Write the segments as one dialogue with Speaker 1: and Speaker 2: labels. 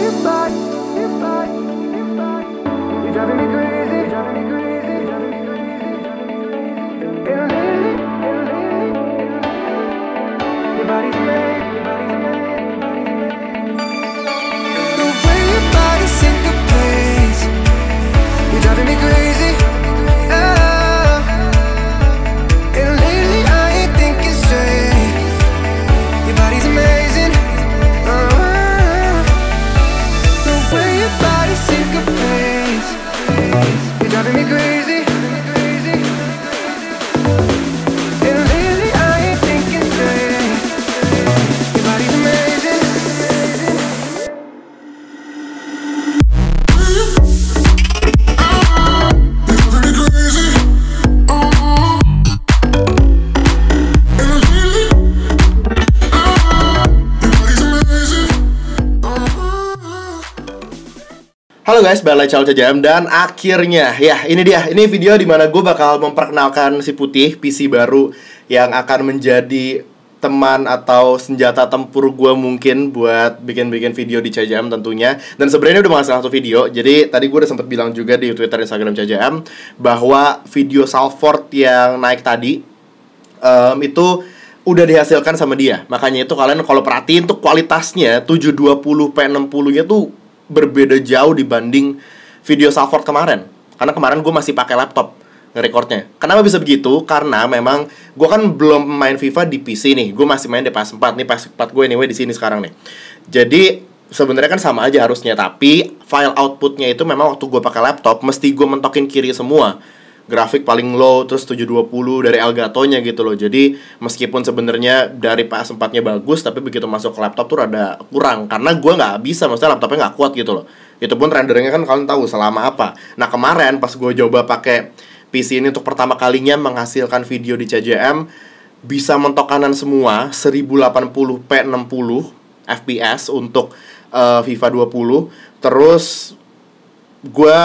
Speaker 1: You're driving me crazy. driving me crazy. guys, Balai Cal CJM dan akhirnya ya ini dia ini video dimana gue bakal memperkenalkan si putih PC baru yang akan menjadi teman atau senjata tempur gue mungkin buat bikin-bikin video di Cajam tentunya dan sebenarnya udah masalah satu video jadi tadi gue udah sempat bilang juga di Twitter Instagram Cajam bahwa video Salford yang naik tadi um, itu udah dihasilkan sama dia makanya itu kalian kalau perhatiin tuh kualitasnya 720 p 60 nya tuh berbeda jauh dibanding video Salford kemarin. Karena kemarin gue masih pakai laptop ngerekordnya. Kenapa bisa begitu? Karena memang gue kan belum main FIFA di PC nih. Gue masih main di PS4 nih, PS4 gue anyway di sini sekarang nih. Jadi sebenarnya kan sama aja harusnya, tapi file outputnya itu memang waktu gue pakai laptop mesti gue mentokin kiri semua grafik paling low terus 720 dari Elgato-nya gitu loh. Jadi meskipun sebenarnya dari PS4-nya bagus tapi begitu masuk ke laptop tuh rada kurang karena gua nggak bisa maksudnya laptopnya nggak kuat gitu loh. Itu pun renderingnya kan kalian tahu selama apa. Nah, kemarin pas gue coba pakai PC ini untuk pertama kalinya menghasilkan video di CJM bisa mentok kanan semua 1080p 60 fps untuk uh, FIFA 20 terus gue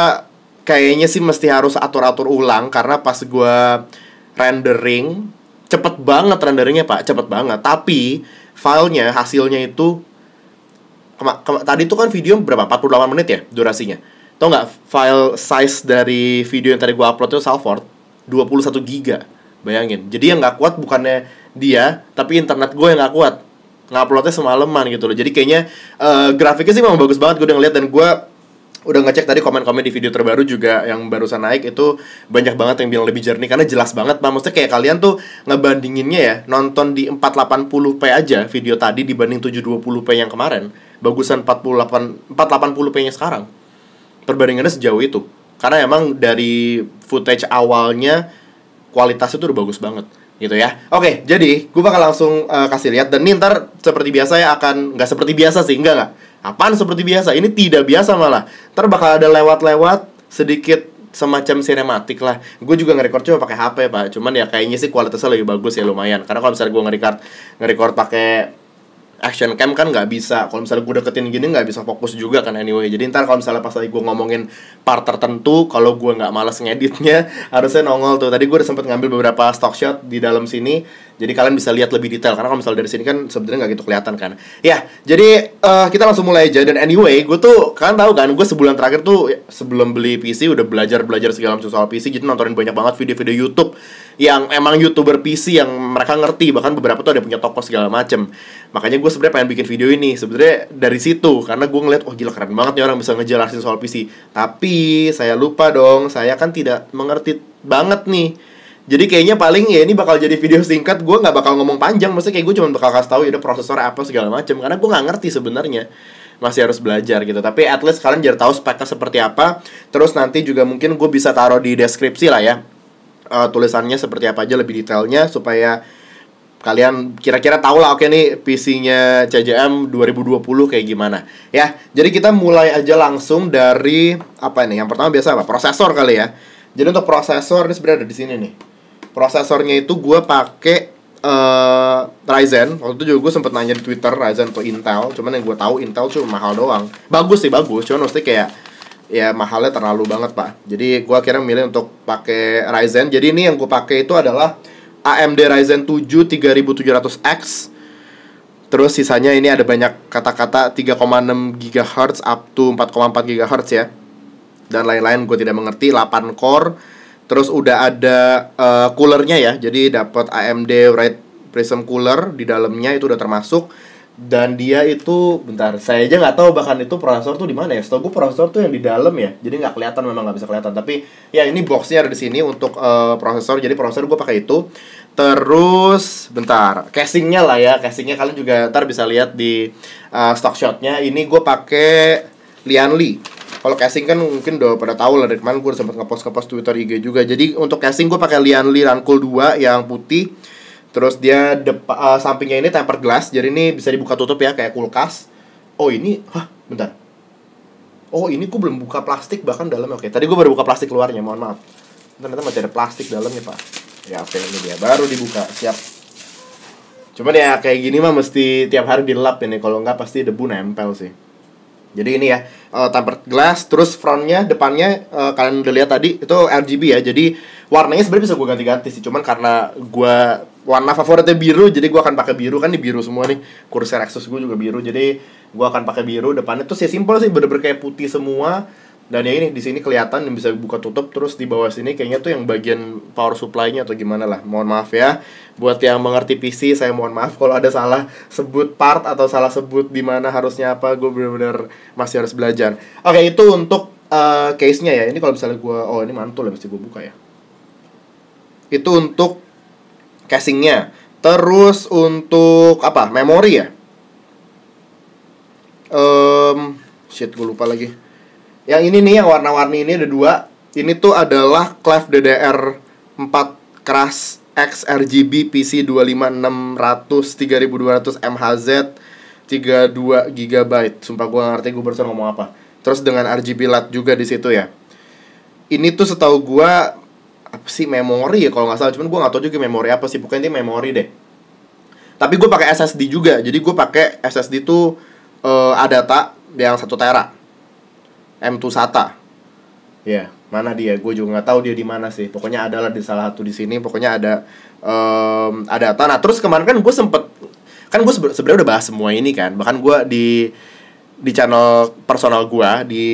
Speaker 1: kayaknya sih mesti harus atur-atur ulang karena pas gue rendering cepet banget renderingnya pak cepet banget tapi filenya hasilnya itu kema kema tadi itu kan video berapa 48 menit ya durasinya tau nggak file size dari video yang tadi gue upload itu Salford 21 giga bayangin jadi yang nggak kuat bukannya dia tapi internet gue yang nggak kuat nguploadnya semalaman gitu loh jadi kayaknya uh, grafiknya sih memang bagus banget gue udah ngeliat dan gue udah ngecek tadi komen-komen di video terbaru juga yang barusan naik itu banyak banget yang bilang lebih jernih karena jelas banget pak maksudnya kayak kalian tuh ngebandinginnya ya nonton di 480p aja video tadi dibanding 720p yang kemarin bagusan 48 480p nya sekarang perbandingannya sejauh itu karena emang dari footage awalnya kualitasnya tuh udah bagus banget gitu ya oke jadi gue bakal langsung uh, kasih lihat dan nih ntar seperti biasa ya akan nggak seperti biasa sih enggak nggak Apaan seperti biasa? Ini tidak biasa malah. Ntar bakal ada lewat-lewat sedikit semacam sinematik lah gue juga ngerekord cuma pakai HP pak cuman ya kayaknya sih kualitasnya lebih bagus ya lumayan karena kalau misalnya gue ngerekord ngerekord pakai action cam kan nggak bisa kalau misalnya gue deketin gini nggak bisa fokus juga kan anyway jadi ntar kalau misalnya pas lagi gue ngomongin part tertentu kalau gue nggak malas ngeditnya harusnya nongol tuh tadi gue udah sempet ngambil beberapa stock shot di dalam sini jadi kalian bisa lihat lebih detail karena kalau misalnya dari sini kan sebenarnya nggak gitu kelihatan kan ya jadi uh, kita langsung mulai aja dan anyway gue tuh kalian tahu kan gue sebulan terakhir tuh sebelum beli PC udah belajar belajar segala macam soal PC jadi nontonin banyak banget video-video YouTube yang emang youtuber PC yang mereka ngerti bahkan beberapa tuh ada punya toko segala macem makanya gue sebenarnya pengen bikin video ini sebenarnya dari situ karena gue ngeliat oh gila keren banget nih orang bisa ngejelasin soal PC tapi saya lupa dong saya kan tidak mengerti banget nih jadi kayaknya paling ya ini bakal jadi video singkat gue nggak bakal ngomong panjang maksudnya kayak gue cuma bakal kasih tahu ya udah prosesor apa segala macem karena gue nggak ngerti sebenarnya masih harus belajar gitu tapi at least kalian jadi tahu speknya seperti apa terus nanti juga mungkin gue bisa taruh di deskripsi lah ya uh, tulisannya seperti apa aja lebih detailnya supaya kalian kira-kira tahu lah oke okay nih PC-nya CJM 2020 kayak gimana ya jadi kita mulai aja langsung dari apa ini yang pertama biasa apa prosesor kali ya jadi untuk prosesor ini sebenarnya ada di sini nih prosesornya itu gue pakai uh, Ryzen waktu itu juga gue sempet nanya di Twitter Ryzen atau Intel cuman yang gue tahu Intel cuma mahal doang bagus sih bagus cuman mesti kayak ya mahalnya terlalu banget pak jadi gue akhirnya milih untuk pakai Ryzen jadi ini yang gue pakai itu adalah AMD Ryzen 7 3700X terus sisanya ini ada banyak kata-kata 3,6 GHz up to 4,4 GHz ya dan lain-lain gue tidak mengerti 8 core terus udah ada uh, coolernya ya jadi dapat AMD Red Prism Cooler di dalamnya itu udah termasuk dan dia itu bentar saya aja nggak tahu bahkan itu prosesor tuh di mana ya setahu gue prosesor tuh yang di dalam ya jadi nggak kelihatan memang nggak bisa kelihatan tapi ya ini boxnya ada di sini untuk uh, prosesor jadi prosesor gue pakai itu terus bentar casingnya lah ya casingnya kalian juga ntar bisa lihat di uh, stock shotnya ini gue pakai Lianli kalau casing kan mungkin udah pada tahu lah dari kemarin gue sempat ngepost ngepost Twitter IG juga jadi untuk casing gue pakai Lianli rangkul 2 yang putih Terus dia depan uh, eh, sampingnya ini tempered glass, jadi ini bisa dibuka tutup ya kayak kulkas. Oh ini, hah, bentar. Oh ini gue belum buka plastik bahkan ya Oke, tadi gue baru buka plastik luarnya, mohon maaf. Ternyata masih ada plastik dalamnya pak. Ya oke ini dia, baru dibuka, siap. Cuman ya kayak gini mah mesti tiap hari dilap ini, kalau nggak pasti debu nempel sih. Jadi ini ya uh, tempered glass, terus frontnya, depannya uh, kalian udah lihat tadi itu RGB ya. Jadi warnanya sebenarnya bisa gue ganti-ganti sih cuman karena gue warna favoritnya biru jadi gue akan pakai biru kan di biru semua nih kursi Rexus gue juga biru jadi gue akan pakai biru depannya tuh sih simple sih bener-bener kayak putih semua dan ya ini di sini kelihatan yang bisa buka tutup terus di bawah sini kayaknya tuh yang bagian power supply-nya atau gimana lah mohon maaf ya buat yang mengerti PC saya mohon maaf kalau ada salah sebut part atau salah sebut di mana harusnya apa gue bener-bener masih harus belajar oke itu untuk uh, case-nya ya ini kalau misalnya gue oh ini mantul ya mesti gue buka ya itu untuk casingnya, Terus untuk apa? Memori ya. Um, shit gue lupa lagi. Yang ini nih yang warna-warni ini ada dua. Ini tuh adalah Clef DDR 4 keras X RGB PC 25600 3200 MHZ 32 GB. Sumpah gue ngerti gue baru ngomong apa. Terus dengan RGB LED juga di situ ya. Ini tuh setahu gue apa sih memori ya kalau nggak salah cuman gue nggak tahu juga memori apa sih pokoknya dia memori deh tapi gue pakai SSD juga jadi gue pakai SSD tuh uh, tak yang satu tera M2 SATA ya yeah, mana dia gue juga nggak tahu dia di mana sih pokoknya adalah di salah satu di sini pokoknya ada um, ada nah terus kemarin kan gue sempet kan gue sebenarnya udah bahas semua ini kan bahkan gue di di channel personal gue di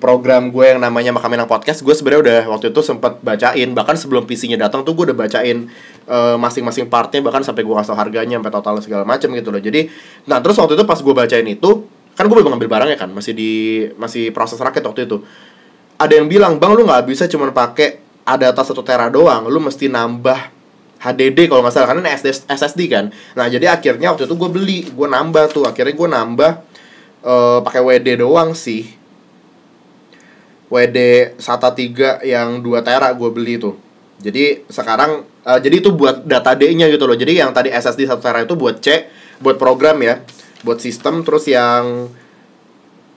Speaker 1: program gue yang namanya Makaminang Podcast gue sebenarnya udah waktu itu sempat bacain bahkan sebelum PC-nya datang tuh gue udah bacain uh, masing-masing partnya bahkan sampai gue kasih harganya sampai total segala macam gitu loh jadi nah terus waktu itu pas gue bacain itu kan gue belum ngambil barangnya kan masih di masih proses rakit waktu itu ada yang bilang bang lu nggak bisa cuma pakai ada tas satu tera doang lu mesti nambah HDD kalau nggak salah karena ini SSD kan nah jadi akhirnya waktu itu gue beli gue nambah tuh akhirnya gue nambah uh, pakai WD doang sih. WD SATA 3 yang 2 tera gue beli tuh. Jadi sekarang uh, jadi itu buat data D-nya gitu loh. Jadi yang tadi SSD 1 tera itu buat C, buat program ya, buat sistem terus yang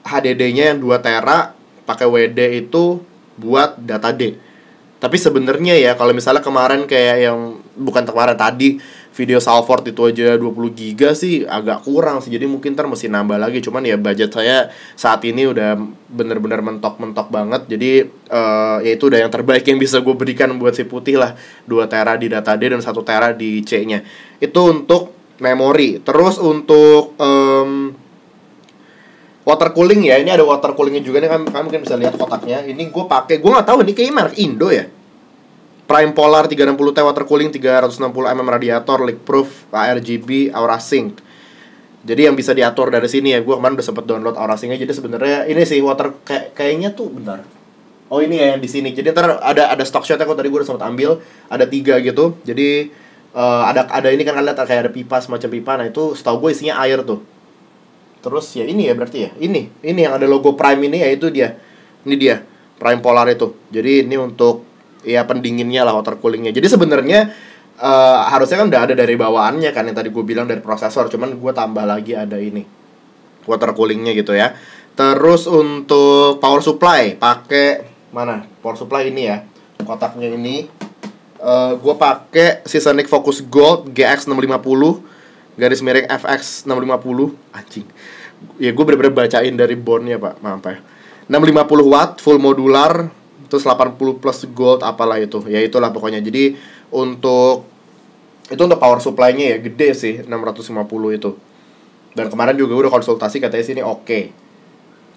Speaker 1: HDD-nya yang 2 tera pakai WD itu buat data D. Tapi sebenarnya ya kalau misalnya kemarin kayak yang bukan kemarin tadi video Salford itu aja 20 giga sih agak kurang sih jadi mungkin ntar mesti nambah lagi cuman ya budget saya saat ini udah bener-bener mentok-mentok banget jadi uh, ya itu udah yang terbaik yang bisa gue berikan buat si putih lah 2 tera di data D dan 1 tera di C nya itu untuk memori terus untuk um, water cooling ya ini ada water coolingnya juga nih kan mungkin bisa lihat kotaknya ini gue pakai gue nggak tahu ini kayak merek Indo ya Prime Polar 360T water cooling 360 mm radiator proof ARGB Aura Sync. Jadi yang bisa diatur dari sini ya, gue kemarin udah sempet download Aura Sync-nya. Jadi sebenarnya ini sih water kayak kayaknya tuh bentar. Oh ini ya yang di sini. Jadi ntar ada ada stock shot-nya kok tadi gue udah sempet ambil. Ada tiga gitu. Jadi uh, ada ada ini kan kalian lihat kayak ada pipa semacam pipa. Nah itu setahu gue isinya air tuh. Terus ya ini ya berarti ya ini ini yang ada logo Prime ini ya itu dia. Ini dia Prime Polar itu. Jadi ini untuk ya pendinginnya lah water coolingnya jadi sebenarnya uh, harusnya kan udah ada dari bawaannya kan yang tadi gue bilang dari prosesor cuman gue tambah lagi ada ini water coolingnya gitu ya terus untuk power supply pakai mana power supply ini ya kotaknya ini uh, eh, gue pakai Seasonic Focus Gold GX650 garis miring FX 650 anjing ya gue bener-bener bacain dari bondnya pak maaf ya 650 watt full modular terus 80 plus gold apalah itu ya itulah pokoknya jadi untuk itu untuk power supply-nya ya gede sih 650 itu dan kemarin juga udah konsultasi katanya sini oke okay.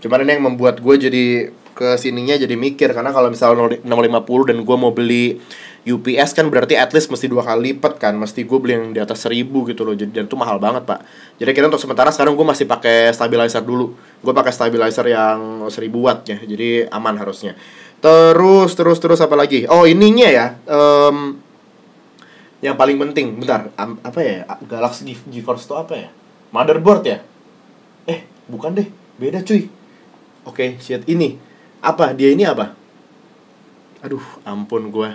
Speaker 1: cuman ini yang membuat gue jadi ke sininya jadi mikir karena kalau misalnya 650 dan gue mau beli UPS kan berarti at least mesti dua kali lipat kan mesti gue beli yang di atas 1000 gitu loh jadi dan itu mahal banget pak jadi kira untuk sementara sekarang gue masih pakai stabilizer dulu gue pakai stabilizer yang 1000 watt ya jadi aman harusnya Terus terus terus apa lagi? Oh ininya ya. Um, yang paling penting, bentar. Um, apa ya? Galaxy Ge GeForce itu apa ya? Motherboard ya? Eh, bukan deh. Beda cuy. Oke, okay, shit ini. Apa? Dia ini apa? Aduh, ampun gue,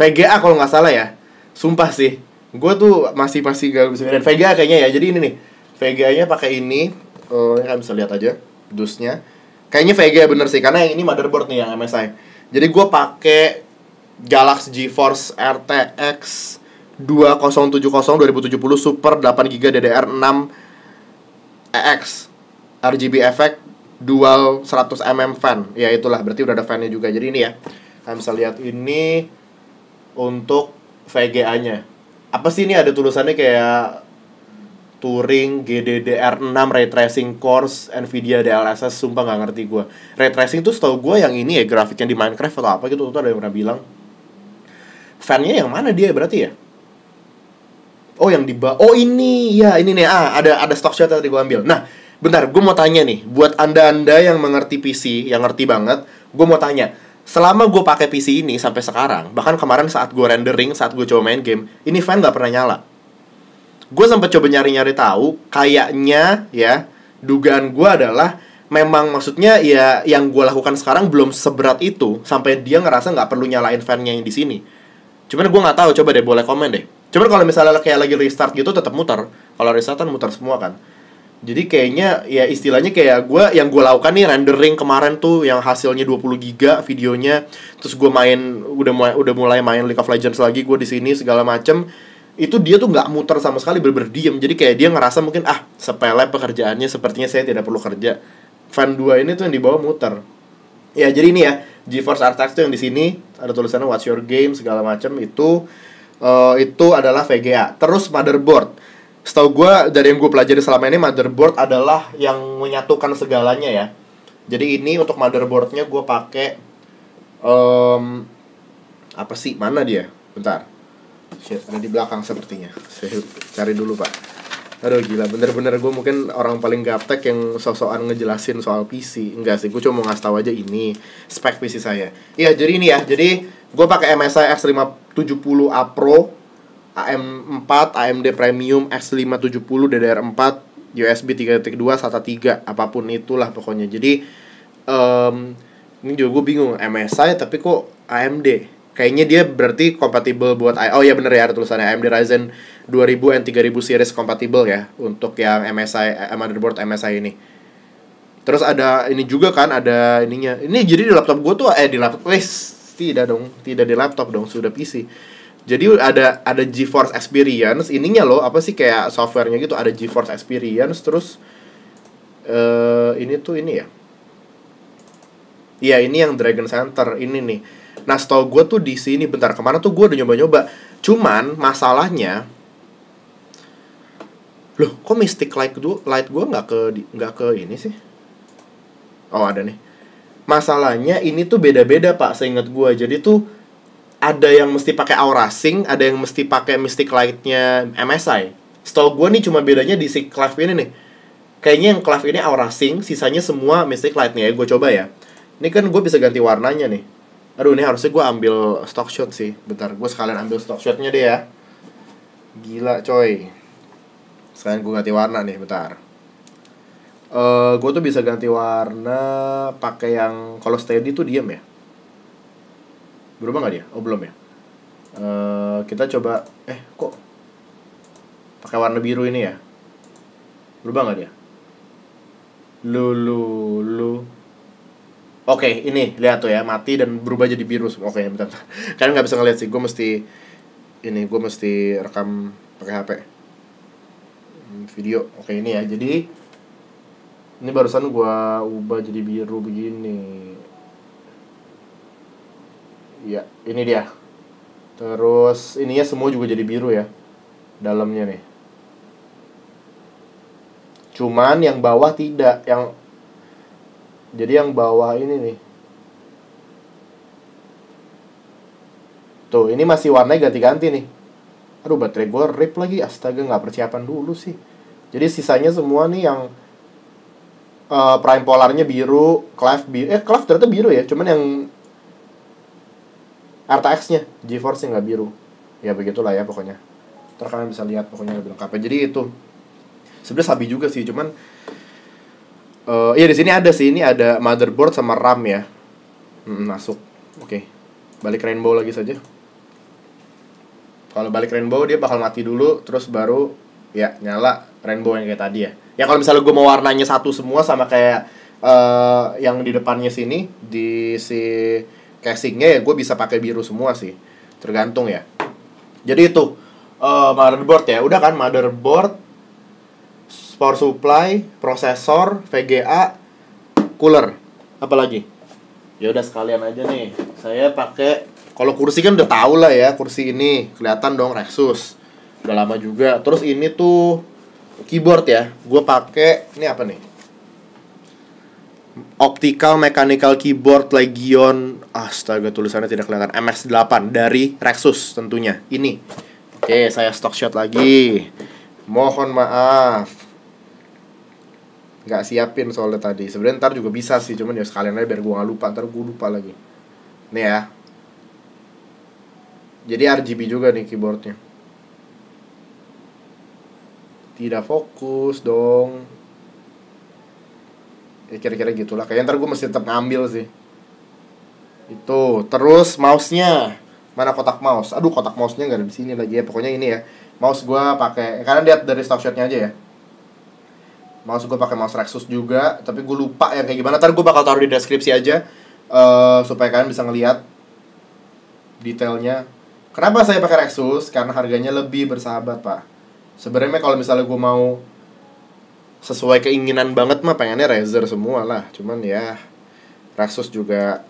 Speaker 1: VGA kalau nggak salah ya. Sumpah sih. Gue tuh masih pasti gak bisa bedain VGA kayaknya ya. Jadi ini nih. VGA-nya pakai ini. Uh, eh, kalian bisa lihat aja dusnya Kayaknya VGA ya bener sih karena yang ini motherboard nih yang MSI. Jadi gue pake Galaxy GeForce RTX 2070 2070 Super 8 GB DDR6 EX RGB effect dual 100 mm fan. Ya itulah berarti udah ada fan-nya juga. Jadi ini ya. Kalian bisa lihat ini untuk VGA-nya. Apa sih ini ada tulisannya kayak Turing, GDDR6, Ray Tracing Cores, Nvidia DLSS, sumpah gak ngerti gue. Ray Tracing tuh setau gue yang ini ya grafiknya di Minecraft atau apa gitu, tuh ada yang pernah bilang. Fannya yang mana dia berarti ya? Oh yang di bawah. Oh ini, ya ini nih. Ah ada ada stock shot yang tadi gue ambil. Nah, bentar, gue mau tanya nih, buat anda-anda yang mengerti PC, yang ngerti banget, gue mau tanya. Selama gue pakai PC ini sampai sekarang, bahkan kemarin saat gue rendering, saat gue coba main game, ini fan nggak pernah nyala gue sempat coba nyari-nyari tahu kayaknya ya dugaan gue adalah memang maksudnya ya yang gue lakukan sekarang belum seberat itu sampai dia ngerasa nggak perlu nyalain fan yang di sini cuman gue nggak tahu coba deh boleh komen deh cuman kalau misalnya kayak lagi restart gitu tetap muter kalau restartan muter semua kan jadi kayaknya ya istilahnya kayak gue yang gue lakukan nih rendering kemarin tuh yang hasilnya 20 giga videonya terus gue main udah mulai udah mulai main League of Legends lagi gue di sini segala macem itu dia tuh nggak muter sama sekali berberdiam diam jadi kayak dia ngerasa mungkin ah sepele pekerjaannya sepertinya saya tidak perlu kerja fan 2 ini tuh yang dibawa muter ya jadi ini ya GeForce RTX tuh yang di sini ada tulisannya Watch Your Game segala macam itu uh, itu adalah VGA terus motherboard setahu gue dari yang gue pelajari selama ini motherboard adalah yang menyatukan segalanya ya jadi ini untuk motherboardnya gue pakai um, apa sih mana dia bentar Shit, ada di belakang sepertinya. Saya cari dulu, Pak. Aduh gila, bener-bener gue mungkin orang paling gaptek yang sosokan ngejelasin soal PC Enggak sih, gue cuma mau ngasih tau aja ini spek PC saya Iya, jadi ini ya, jadi gue pakai MSI X570A Pro AM4, AMD Premium X570, DDR4, USB 3.2, SATA 3, apapun itulah pokoknya Jadi, um, ini juga gue bingung, MSI tapi kok AMD kayaknya dia berarti compatible buat I oh ya bener ya ada tulisannya AMD Ryzen 2000 and 3000 series compatible ya untuk yang MSI eh, motherboard MSI ini terus ada ini juga kan ada ininya ini jadi di laptop gue tuh eh di laptop wes eh, tidak dong tidak di laptop dong sudah PC jadi ada ada GeForce Experience ininya loh apa sih kayak softwarenya gitu ada GeForce Experience terus uh, ini tuh ini ya Iya ini yang Dragon Center ini nih Nah, setau gue tuh di sini bentar kemana tuh gue udah nyoba-nyoba. Cuman masalahnya Loh, kok Mystic Light gue light gue nggak ke nggak ke ini sih? Oh, ada nih. Masalahnya ini tuh beda-beda, Pak, seingat gue. Jadi tuh ada yang mesti pakai Aura Sing ada yang mesti pakai Mystic Light-nya MSI. setau gue nih cuma bedanya di si Clive ini nih. Kayaknya yang Clave ini Aura Sing sisanya semua Mystic Light-nya ya. Gue coba ya. Ini kan gue bisa ganti warnanya nih. Aduh ini harusnya gue ambil stock shot sih Bentar gue sekalian ambil stock shotnya deh ya Gila coy Sekalian gue ganti warna nih bentar uh, eh, Gue tuh bisa ganti warna pakai yang kalau steady tuh diem ya Berubah gak dia? Oh belum ya uh, Kita coba Eh kok pakai warna biru ini ya Berubah gak dia? Lu lu Oke, okay, ini lihat tuh ya, mati dan berubah jadi biru. Oke, okay, bentar. bentar. Kalian nggak bisa ngeliat sih, gue mesti ini gue mesti rekam pakai HP. Hmm, video. Oke, okay, ini ya. Jadi ini barusan gue ubah jadi biru begini. Ya, ini dia. Terus ininya semua juga jadi biru ya. Dalamnya nih. Cuman yang bawah tidak, yang jadi yang bawah ini nih tuh ini masih warna ganti-ganti nih aduh baterai gue rip lagi astaga nggak persiapan dulu sih jadi sisanya semua nih yang uh, prime polarnya biru clef biru eh clef ternyata biru ya cuman yang RTX nya GeForce nggak biru ya begitulah ya pokoknya Terkalian kalian bisa lihat pokoknya lebih lengkapnya jadi itu Sebenernya sabi juga sih cuman Uh, iya di sini ada sih, ini ada motherboard sama RAM ya. Hmm, masuk. Oke. Okay. Balik rainbow lagi saja. Kalau balik rainbow dia bakal mati dulu terus baru ya nyala rainbow yang kayak tadi ya. Ya kalau misalnya gue mau warnanya satu semua sama kayak uh, yang di depannya sini di si casingnya ya gue bisa pakai biru semua sih. Tergantung ya. Jadi itu uh, motherboard ya. Udah kan motherboard power supply, prosesor, VGA, cooler. Apalagi? Ya udah sekalian aja nih. Saya pakai kalau kursi kan udah tau lah ya, kursi ini kelihatan dong Rexus. Udah lama juga. Terus ini tuh keyboard ya. Gue pakai ini apa nih? Optical Mechanical Keyboard Legion Astaga tulisannya tidak kelihatan MX8 dari Rexus tentunya Ini Oke saya stock shot lagi Mohon maaf nggak siapin soalnya tadi sebenarnya ntar juga bisa sih cuman ya sekalian aja biar gue nggak lupa ntar gue lupa lagi nih ya jadi RGB juga nih keyboardnya tidak fokus dong ya kira-kira gitulah kayaknya ntar gue mesti tetap ngambil sih itu terus mouse nya mana kotak mouse aduh kotak mouse nya nggak ada di sini lagi ya pokoknya ini ya mouse gue pakai karena lihat dari stock shotnya aja ya mouse gue pakai mouse Rexus juga tapi gue lupa yang kayak gimana ntar gue bakal taruh di deskripsi aja uh, supaya kalian bisa ngelihat detailnya kenapa saya pakai Rexus karena harganya lebih bersahabat pak sebenarnya kalau misalnya gue mau sesuai keinginan banget mah pengennya Razer semua lah cuman ya Rexus juga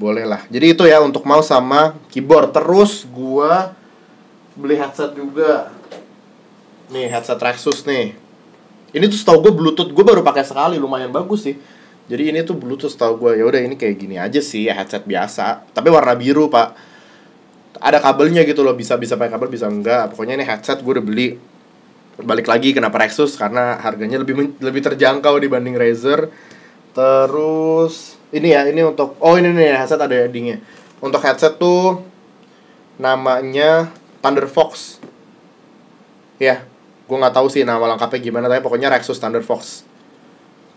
Speaker 1: boleh lah jadi itu ya untuk mouse sama keyboard terus gue beli headset juga nih headset Rexus nih ini tuh setahu gue bluetooth gue baru pakai sekali lumayan bagus sih jadi ini tuh bluetooth setahu gue ya udah ini kayak gini aja sih headset biasa tapi warna biru pak ada kabelnya gitu loh bisa bisa pakai kabel bisa enggak pokoknya ini headset gue udah beli balik lagi kenapa Rexus karena harganya lebih lebih terjangkau dibanding Razer terus ini ya ini untuk oh ini nih headset ada dingnya. untuk headset tuh namanya Thunder Fox ya gue nggak tahu sih nama lengkapnya gimana tapi pokoknya Rexus Thunder Fox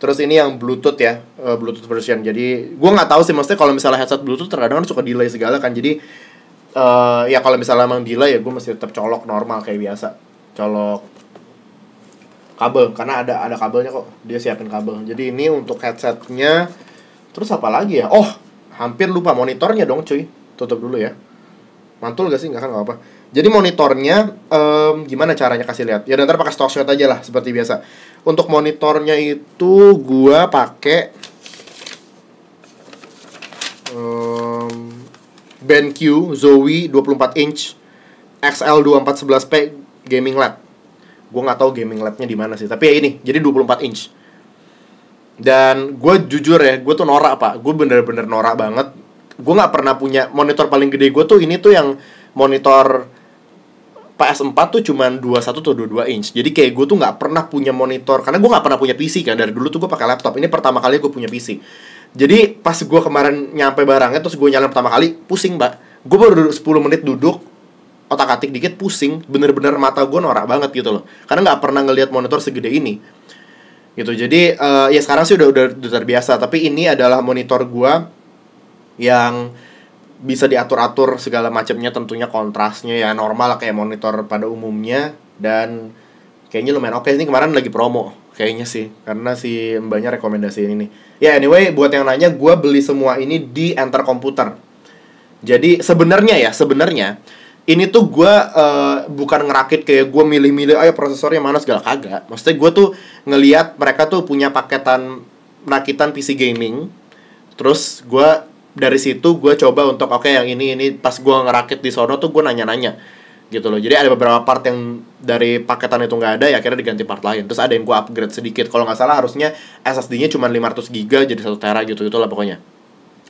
Speaker 1: terus ini yang Bluetooth ya eh, Bluetooth version jadi gue nggak tahu sih maksudnya kalau misalnya headset Bluetooth terkadang kan suka delay segala kan jadi uh, ya kalau misalnya emang delay ya gue mesti tetap colok normal kayak biasa colok kabel karena ada ada kabelnya kok dia siapin kabel jadi ini untuk headsetnya terus apa lagi ya oh hampir lupa monitornya dong cuy tutup dulu ya mantul gak sih nggak kan nggak apa, -apa jadi monitornya um, gimana caranya kasih lihat? Ya nanti pakai stock shot aja lah seperti biasa. Untuk monitornya itu gua pakai um, BenQ Zowie 24 inch XL2411P gaming lab. Gua nggak tahu gaming labnya di mana sih, tapi ya ini. Jadi 24 inch. Dan gue jujur ya, gue tuh norak pak. Gue bener-bener norak banget. Gue nggak pernah punya monitor paling gede gue tuh ini tuh yang monitor PS4 tuh cuman 21 atau 22 inch Jadi kayak gue tuh gak pernah punya monitor Karena gue gak pernah punya PC kan Dari dulu tuh gue pakai laptop Ini pertama kali gue punya PC Jadi pas gue kemarin nyampe barangnya Terus gue nyalain pertama kali Pusing mbak Gue baru 10 menit duduk otak atik dikit pusing bener-bener mata gue norak banget gitu loh karena gak pernah ngelihat monitor segede ini gitu jadi uh, ya sekarang sih udah udah, udah terbiasa tapi ini adalah monitor gue yang bisa diatur-atur segala macamnya tentunya kontrasnya ya normal lah kayak monitor pada umumnya dan kayaknya lumayan oke okay. ini kemarin lagi promo kayaknya sih karena si mbaknya rekomendasi ini nih ya yeah, anyway buat yang nanya gue beli semua ini di enter komputer jadi sebenarnya ya sebenarnya ini tuh gue uh, bukan ngerakit kayak gue milih-milih ayo prosesornya mana segala kagak maksudnya gue tuh ngeliat mereka tuh punya paketan rakitan PC gaming terus gue dari situ gue coba untuk oke okay, yang ini ini pas gue ngerakit di sono tuh gue nanya-nanya gitu loh jadi ada beberapa part yang dari paketan itu nggak ada ya akhirnya diganti part lain terus ada yang gue upgrade sedikit kalau nggak salah harusnya SSD-nya cuma 500 giga jadi satu tera gitu, gitu lah pokoknya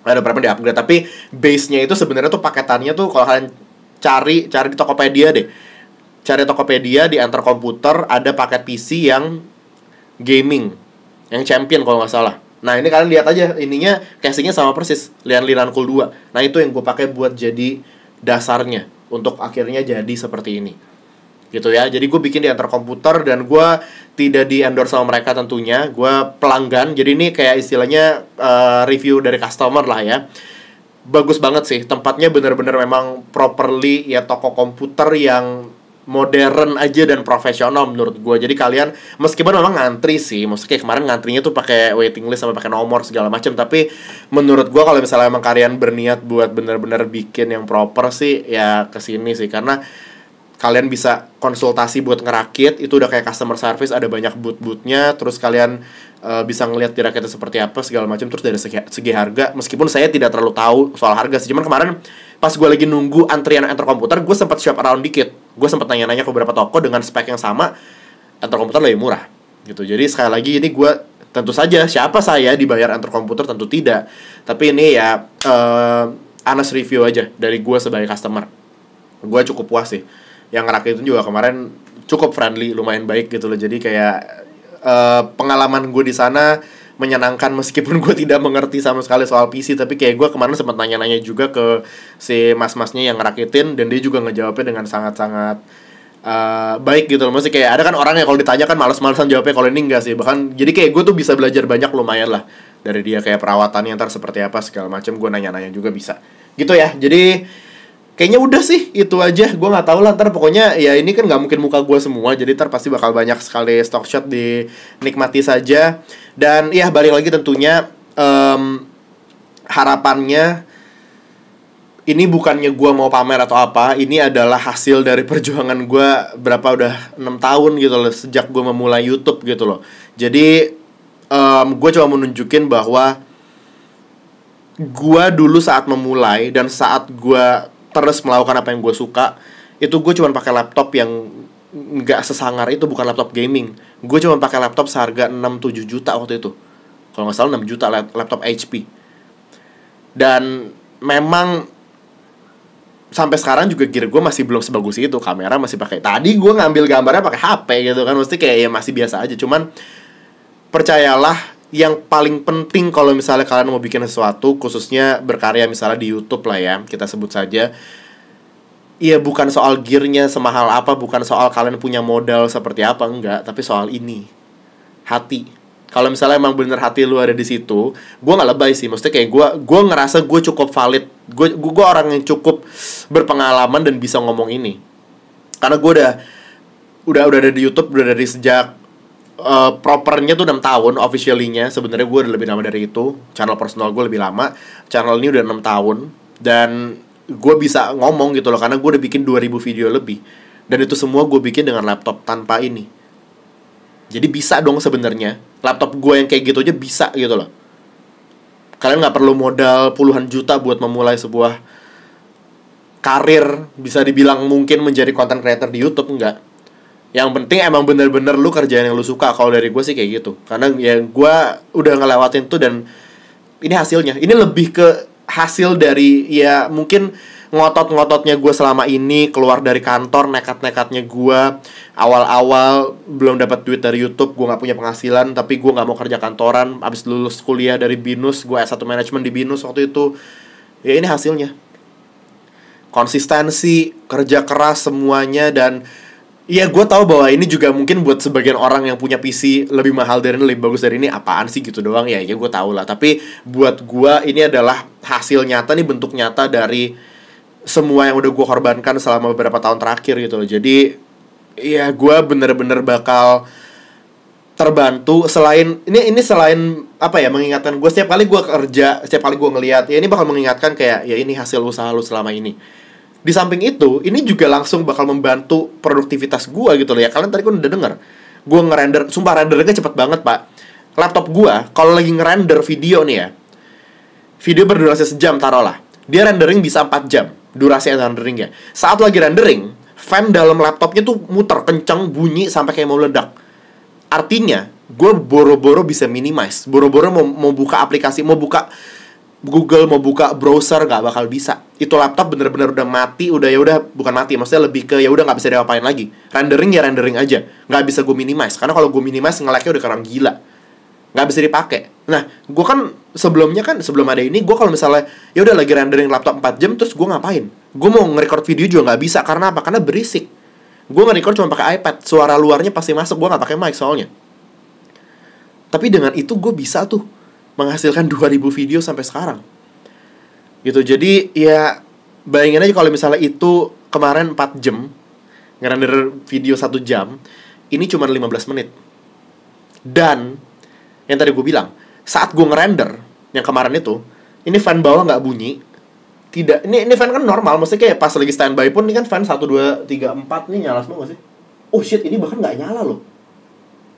Speaker 1: ada beberapa di upgrade tapi base-nya itu sebenarnya tuh paketannya tuh kalau kalian cari cari di Tokopedia deh cari Tokopedia di antar komputer ada paket PC yang gaming yang champion kalau nggak salah Nah ini kalian lihat aja ininya casingnya sama persis Lian Liran Cool 2 Nah itu yang gue pakai buat jadi dasarnya Untuk akhirnya jadi seperti ini gitu ya jadi gue bikin di antar komputer dan gue tidak di endorse sama mereka tentunya gue pelanggan jadi ini kayak istilahnya uh, review dari customer lah ya bagus banget sih tempatnya bener-bener memang properly ya toko komputer yang modern aja dan profesional menurut gue jadi kalian meskipun memang ngantri sih maksudnya kayak kemarin ngantrinya tuh pakai waiting list sama pakai nomor segala macam tapi menurut gue kalau misalnya emang kalian berniat buat bener-bener bikin yang proper sih ya kesini sih karena kalian bisa konsultasi buat ngerakit itu udah kayak customer service ada banyak boot-bootnya terus kalian uh, bisa ngelihat dirakitnya seperti apa segala macam terus dari segi, segi harga meskipun saya tidak terlalu tahu soal harga sih cuman kemarin pas gue lagi nunggu antrian antar komputer gue sempat shop around dikit gue sempat nanya-nanya ke beberapa toko dengan spek yang sama antar komputer lebih murah gitu jadi sekali lagi ini gue tentu saja siapa saya dibayar antar komputer tentu tidak tapi ini ya uh, honest review aja dari gue sebagai customer gue cukup puas sih yang ngerakit itu juga kemarin cukup friendly lumayan baik gitu loh jadi kayak uh, pengalaman gue di sana menyenangkan meskipun gue tidak mengerti sama sekali soal PC tapi kayak gue kemarin sempat nanya-nanya juga ke si mas-masnya yang ngerakitin dan dia juga ngejawabnya dengan sangat-sangat uh, baik gitu loh Maksudnya kayak ada kan orang yang kalau ditanya kan males-malesan jawabnya kalau ini enggak sih Bahkan jadi kayak gue tuh bisa belajar banyak lumayan lah Dari dia kayak perawatannya ntar seperti apa segala macam Gue nanya-nanya juga bisa Gitu ya jadi kayaknya udah sih itu aja gue nggak tahu lah ntar pokoknya ya ini kan nggak mungkin muka gue semua jadi ntar pasti bakal banyak sekali stock shot dinikmati saja dan ya balik lagi tentunya um, harapannya ini bukannya gue mau pamer atau apa ini adalah hasil dari perjuangan gue berapa udah enam tahun gitu loh sejak gue memulai YouTube gitu loh jadi um, gue coba menunjukin bahwa gue dulu saat memulai dan saat gue terus melakukan apa yang gue suka itu gue cuma pakai laptop yang nggak sesangar itu bukan laptop gaming gue cuma pakai laptop seharga 6-7 juta waktu itu kalau nggak salah 6 juta laptop HP dan memang sampai sekarang juga gear gue masih belum sebagus itu kamera masih pakai tadi gue ngambil gambarnya pakai HP gitu kan mesti kayak ya masih biasa aja cuman percayalah yang paling penting kalau misalnya kalian mau bikin sesuatu khususnya berkarya misalnya di YouTube lah ya kita sebut saja Iya bukan soal gearnya semahal apa bukan soal kalian punya modal seperti apa enggak tapi soal ini hati kalau misalnya emang bener hati lu ada di situ gue nggak lebay sih maksudnya kayak gue gue ngerasa gue cukup valid gue gue orang yang cukup berpengalaman dan bisa ngomong ini karena gue udah udah udah ada di YouTube udah dari sejak uh, propernya tuh 6 tahun officialnya sebenarnya gue udah lebih lama dari itu channel personal gue lebih lama channel ini udah 6 tahun dan gue bisa ngomong gitu loh karena gue udah bikin 2000 video lebih dan itu semua gue bikin dengan laptop tanpa ini jadi bisa dong sebenarnya laptop gue yang kayak gitu aja bisa gitu loh kalian nggak perlu modal puluhan juta buat memulai sebuah karir bisa dibilang mungkin menjadi content creator di YouTube enggak yang penting emang bener-bener lu kerjaan yang lu suka kalau dari gue sih kayak gitu karena ya gue udah ngelewatin tuh dan ini hasilnya ini lebih ke hasil dari ya mungkin ngotot-ngototnya gue selama ini keluar dari kantor nekat-nekatnya gue awal-awal belum dapat duit dari YouTube gue nggak punya penghasilan tapi gue nggak mau kerja kantoran abis lulus kuliah dari binus gue S1 manajemen di binus waktu itu ya ini hasilnya konsistensi kerja keras semuanya dan Iya gue tahu bahwa ini juga mungkin buat sebagian orang yang punya PC lebih mahal dari ini lebih bagus dari ini apaan sih gitu doang ya ya gue tahu lah tapi buat gue ini adalah hasil nyata nih bentuk nyata dari semua yang udah gue korbankan selama beberapa tahun terakhir gitu loh jadi ya gue bener-bener bakal terbantu selain ini ini selain apa ya mengingatkan gue setiap kali gue kerja setiap kali gue ngelihat ya ini bakal mengingatkan kayak ya ini hasil usaha lu selama ini di samping itu ini juga langsung bakal membantu produktivitas gue gitu loh ya kalian tadi kan udah denger gue ngerender sumpah rendernya cepet banget pak laptop gue kalau lagi ngerender video nih ya video berdurasi sejam taruhlah dia rendering bisa 4 jam durasi renderingnya saat lagi rendering fan dalam laptopnya tuh muter kenceng bunyi sampai kayak mau ledak artinya gue boro-boro bisa minimize boro-boro mau, mau buka aplikasi mau buka Google mau buka browser nggak bakal bisa. Itu laptop bener-bener udah mati, udah ya udah bukan mati, maksudnya lebih ke ya udah nggak bisa diapain lagi. Rendering ya rendering aja, nggak bisa gue minimize. Karena kalau gue minimize ngelagnya udah kerang gila, nggak bisa dipakai. Nah, gue kan sebelumnya kan sebelum ada ini gue kalau misalnya ya udah lagi rendering laptop 4 jam terus gue ngapain? Gue mau nge-record video juga nggak bisa karena apa? Karena berisik. Gue nge-record cuma pakai iPad, suara luarnya pasti masuk, gue nggak pakai mic soalnya. Tapi dengan itu gue bisa tuh menghasilkan 2000 video sampai sekarang. Gitu. Jadi ya bayangin aja kalau misalnya itu kemarin 4 jam ngerender video 1 jam, ini cuma 15 menit. Dan yang tadi gue bilang, saat gue ngerender yang kemarin itu, ini fan bawah nggak bunyi, tidak ini ini fan kan normal maksudnya kayak pas lagi standby pun ini kan fan satu dua tiga empat nih nyala semua gak sih oh shit ini bahkan nggak nyala loh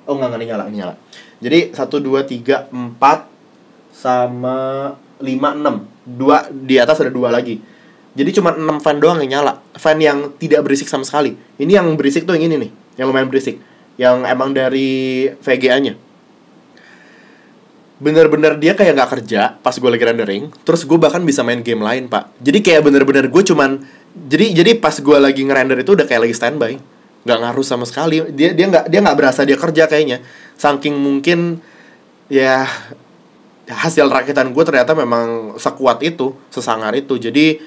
Speaker 1: oh nggak nggak nyala nyala jadi satu dua tiga empat sama 5 6. Dua di atas ada dua lagi. Jadi cuma 6 fan doang yang nyala. Fan yang tidak berisik sama sekali. Ini yang berisik tuh yang ini nih, yang lumayan berisik. Yang emang dari VGA-nya. Bener-bener dia kayak nggak kerja pas gue lagi rendering. Terus gue bahkan bisa main game lain, Pak. Jadi kayak bener-bener gue cuman jadi jadi pas gue lagi ngerender itu udah kayak lagi standby nggak ngaruh sama sekali dia dia nggak dia nggak berasa dia kerja kayaknya saking mungkin ya hasil rakitan gue ternyata memang sekuat itu sesangar itu jadi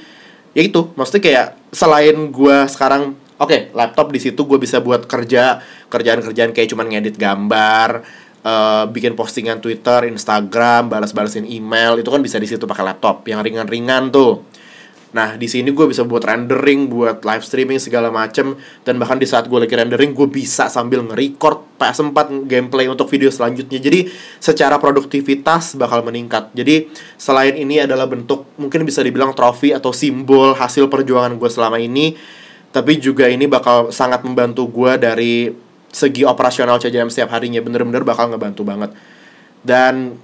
Speaker 1: ya itu maksudnya kayak selain gue sekarang oke okay, laptop di situ gue bisa buat kerja kerjaan-kerjaan kayak cuman ngedit gambar uh, bikin postingan Twitter, Instagram, balas-balasin email itu kan bisa di situ pakai laptop yang ringan-ringan tuh Nah, di sini gue bisa buat rendering, buat live streaming segala macem dan bahkan di saat gue lagi rendering gue bisa sambil nge-record PS4 gameplay untuk video selanjutnya. Jadi, secara produktivitas bakal meningkat. Jadi, selain ini adalah bentuk mungkin bisa dibilang trofi atau simbol hasil perjuangan gue selama ini, tapi juga ini bakal sangat membantu gue dari segi operasional CJM setiap harinya bener-bener bakal ngebantu banget. Dan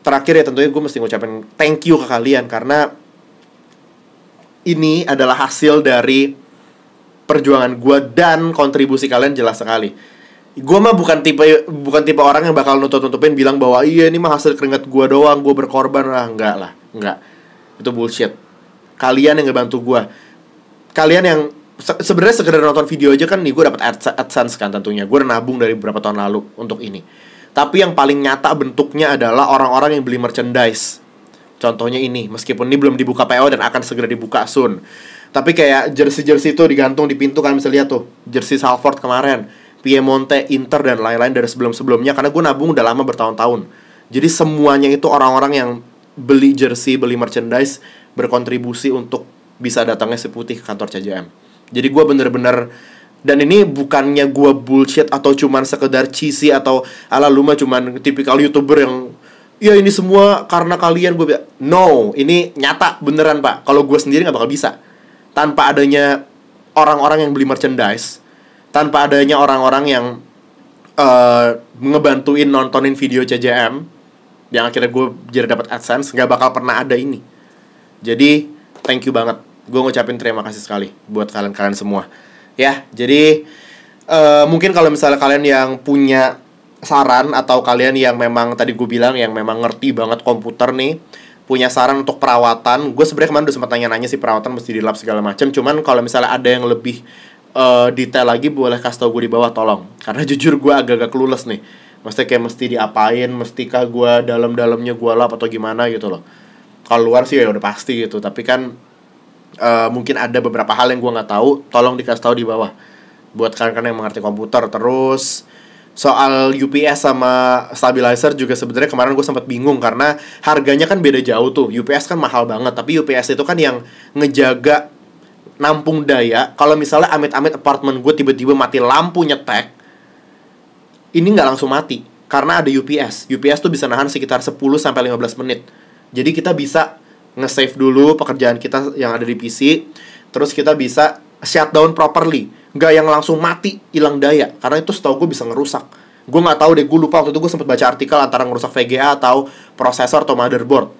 Speaker 1: terakhir ya tentunya gue mesti ngucapin thank you ke kalian karena ini adalah hasil dari perjuangan gue dan kontribusi kalian jelas sekali. Gue mah bukan tipe bukan tipe orang yang bakal nutup-nutupin bilang bahwa iya ini mah hasil keringat gue doang, gue berkorban lah enggak lah, enggak. Itu bullshit. Kalian yang ngebantu gue. Kalian yang se sebenarnya sekedar nonton video aja kan nih gue dapat AdSense kan tentunya. Gue nabung dari beberapa tahun lalu untuk ini. Tapi yang paling nyata bentuknya adalah orang-orang yang beli merchandise Contohnya ini, meskipun ini belum dibuka PO dan akan segera dibuka soon. Tapi kayak jersey-jersey itu digantung di pintu kan bisa lihat tuh, jersey Salford kemarin, Piemonte, Inter dan lain-lain dari sebelum-sebelumnya karena gue nabung udah lama bertahun-tahun. Jadi semuanya itu orang-orang yang beli jersey, beli merchandise berkontribusi untuk bisa datangnya si ke kantor CJM. Jadi gue bener-bener dan ini bukannya gue bullshit atau cuman sekedar cheesy atau ala luma cuman tipikal youtuber yang ya ini semua karena kalian gue bilang no ini nyata beneran pak kalau gue sendiri nggak bakal bisa tanpa adanya orang-orang yang beli merchandise tanpa adanya orang-orang yang uh, ngebantuin nontonin video CJM yang akhirnya gue jadi dapat adsense nggak bakal pernah ada ini jadi thank you banget gue ngucapin terima kasih sekali buat kalian-kalian semua ya jadi uh, mungkin kalau misalnya kalian yang punya saran atau kalian yang memang tadi gue bilang yang memang ngerti banget komputer nih punya saran untuk perawatan gue sebenarnya kemarin udah sempat nanya-nanya sih perawatan mesti dilap segala macam cuman kalau misalnya ada yang lebih uh, detail lagi boleh kasih tau gue di bawah tolong karena jujur gue agak-agak kelulus nih mesti kayak mesti diapain mestikah gue dalam-dalamnya gue lap atau gimana gitu loh kalau luar sih ya udah pasti gitu tapi kan uh, mungkin ada beberapa hal yang gue nggak tahu tolong dikasih tau di bawah buat kalian-kalian yang mengerti komputer terus soal UPS sama stabilizer juga sebenarnya kemarin gue sempat bingung karena harganya kan beda jauh tuh UPS kan mahal banget tapi UPS itu kan yang ngejaga nampung daya kalau misalnya amit-amit apartemen gue tiba-tiba mati lampu nyetek ini nggak langsung mati karena ada UPS UPS tuh bisa nahan sekitar 10 sampai 15 menit jadi kita bisa nge-save dulu pekerjaan kita yang ada di PC terus kita bisa shutdown properly nggak yang langsung mati hilang daya karena itu setahu gue bisa ngerusak gue nggak tahu deh gue lupa waktu itu gue sempat baca artikel antara ngerusak VGA atau prosesor atau motherboard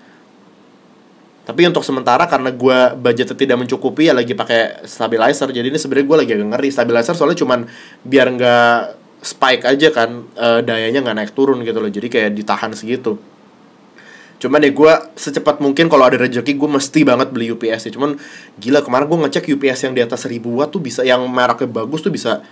Speaker 1: tapi untuk sementara karena gue budgetnya tidak mencukupi ya lagi pakai stabilizer jadi ini sebenarnya gue lagi agak ngeri stabilizer soalnya cuman biar nggak spike aja kan e, dayanya nggak naik turun gitu loh jadi kayak ditahan segitu cuman ya gue secepat mungkin kalau ada rezeki gue mesti banget beli UPS sih cuman gila kemarin gue ngecek UPS yang di atas seribu watt tuh bisa yang mereknya bagus tuh bisa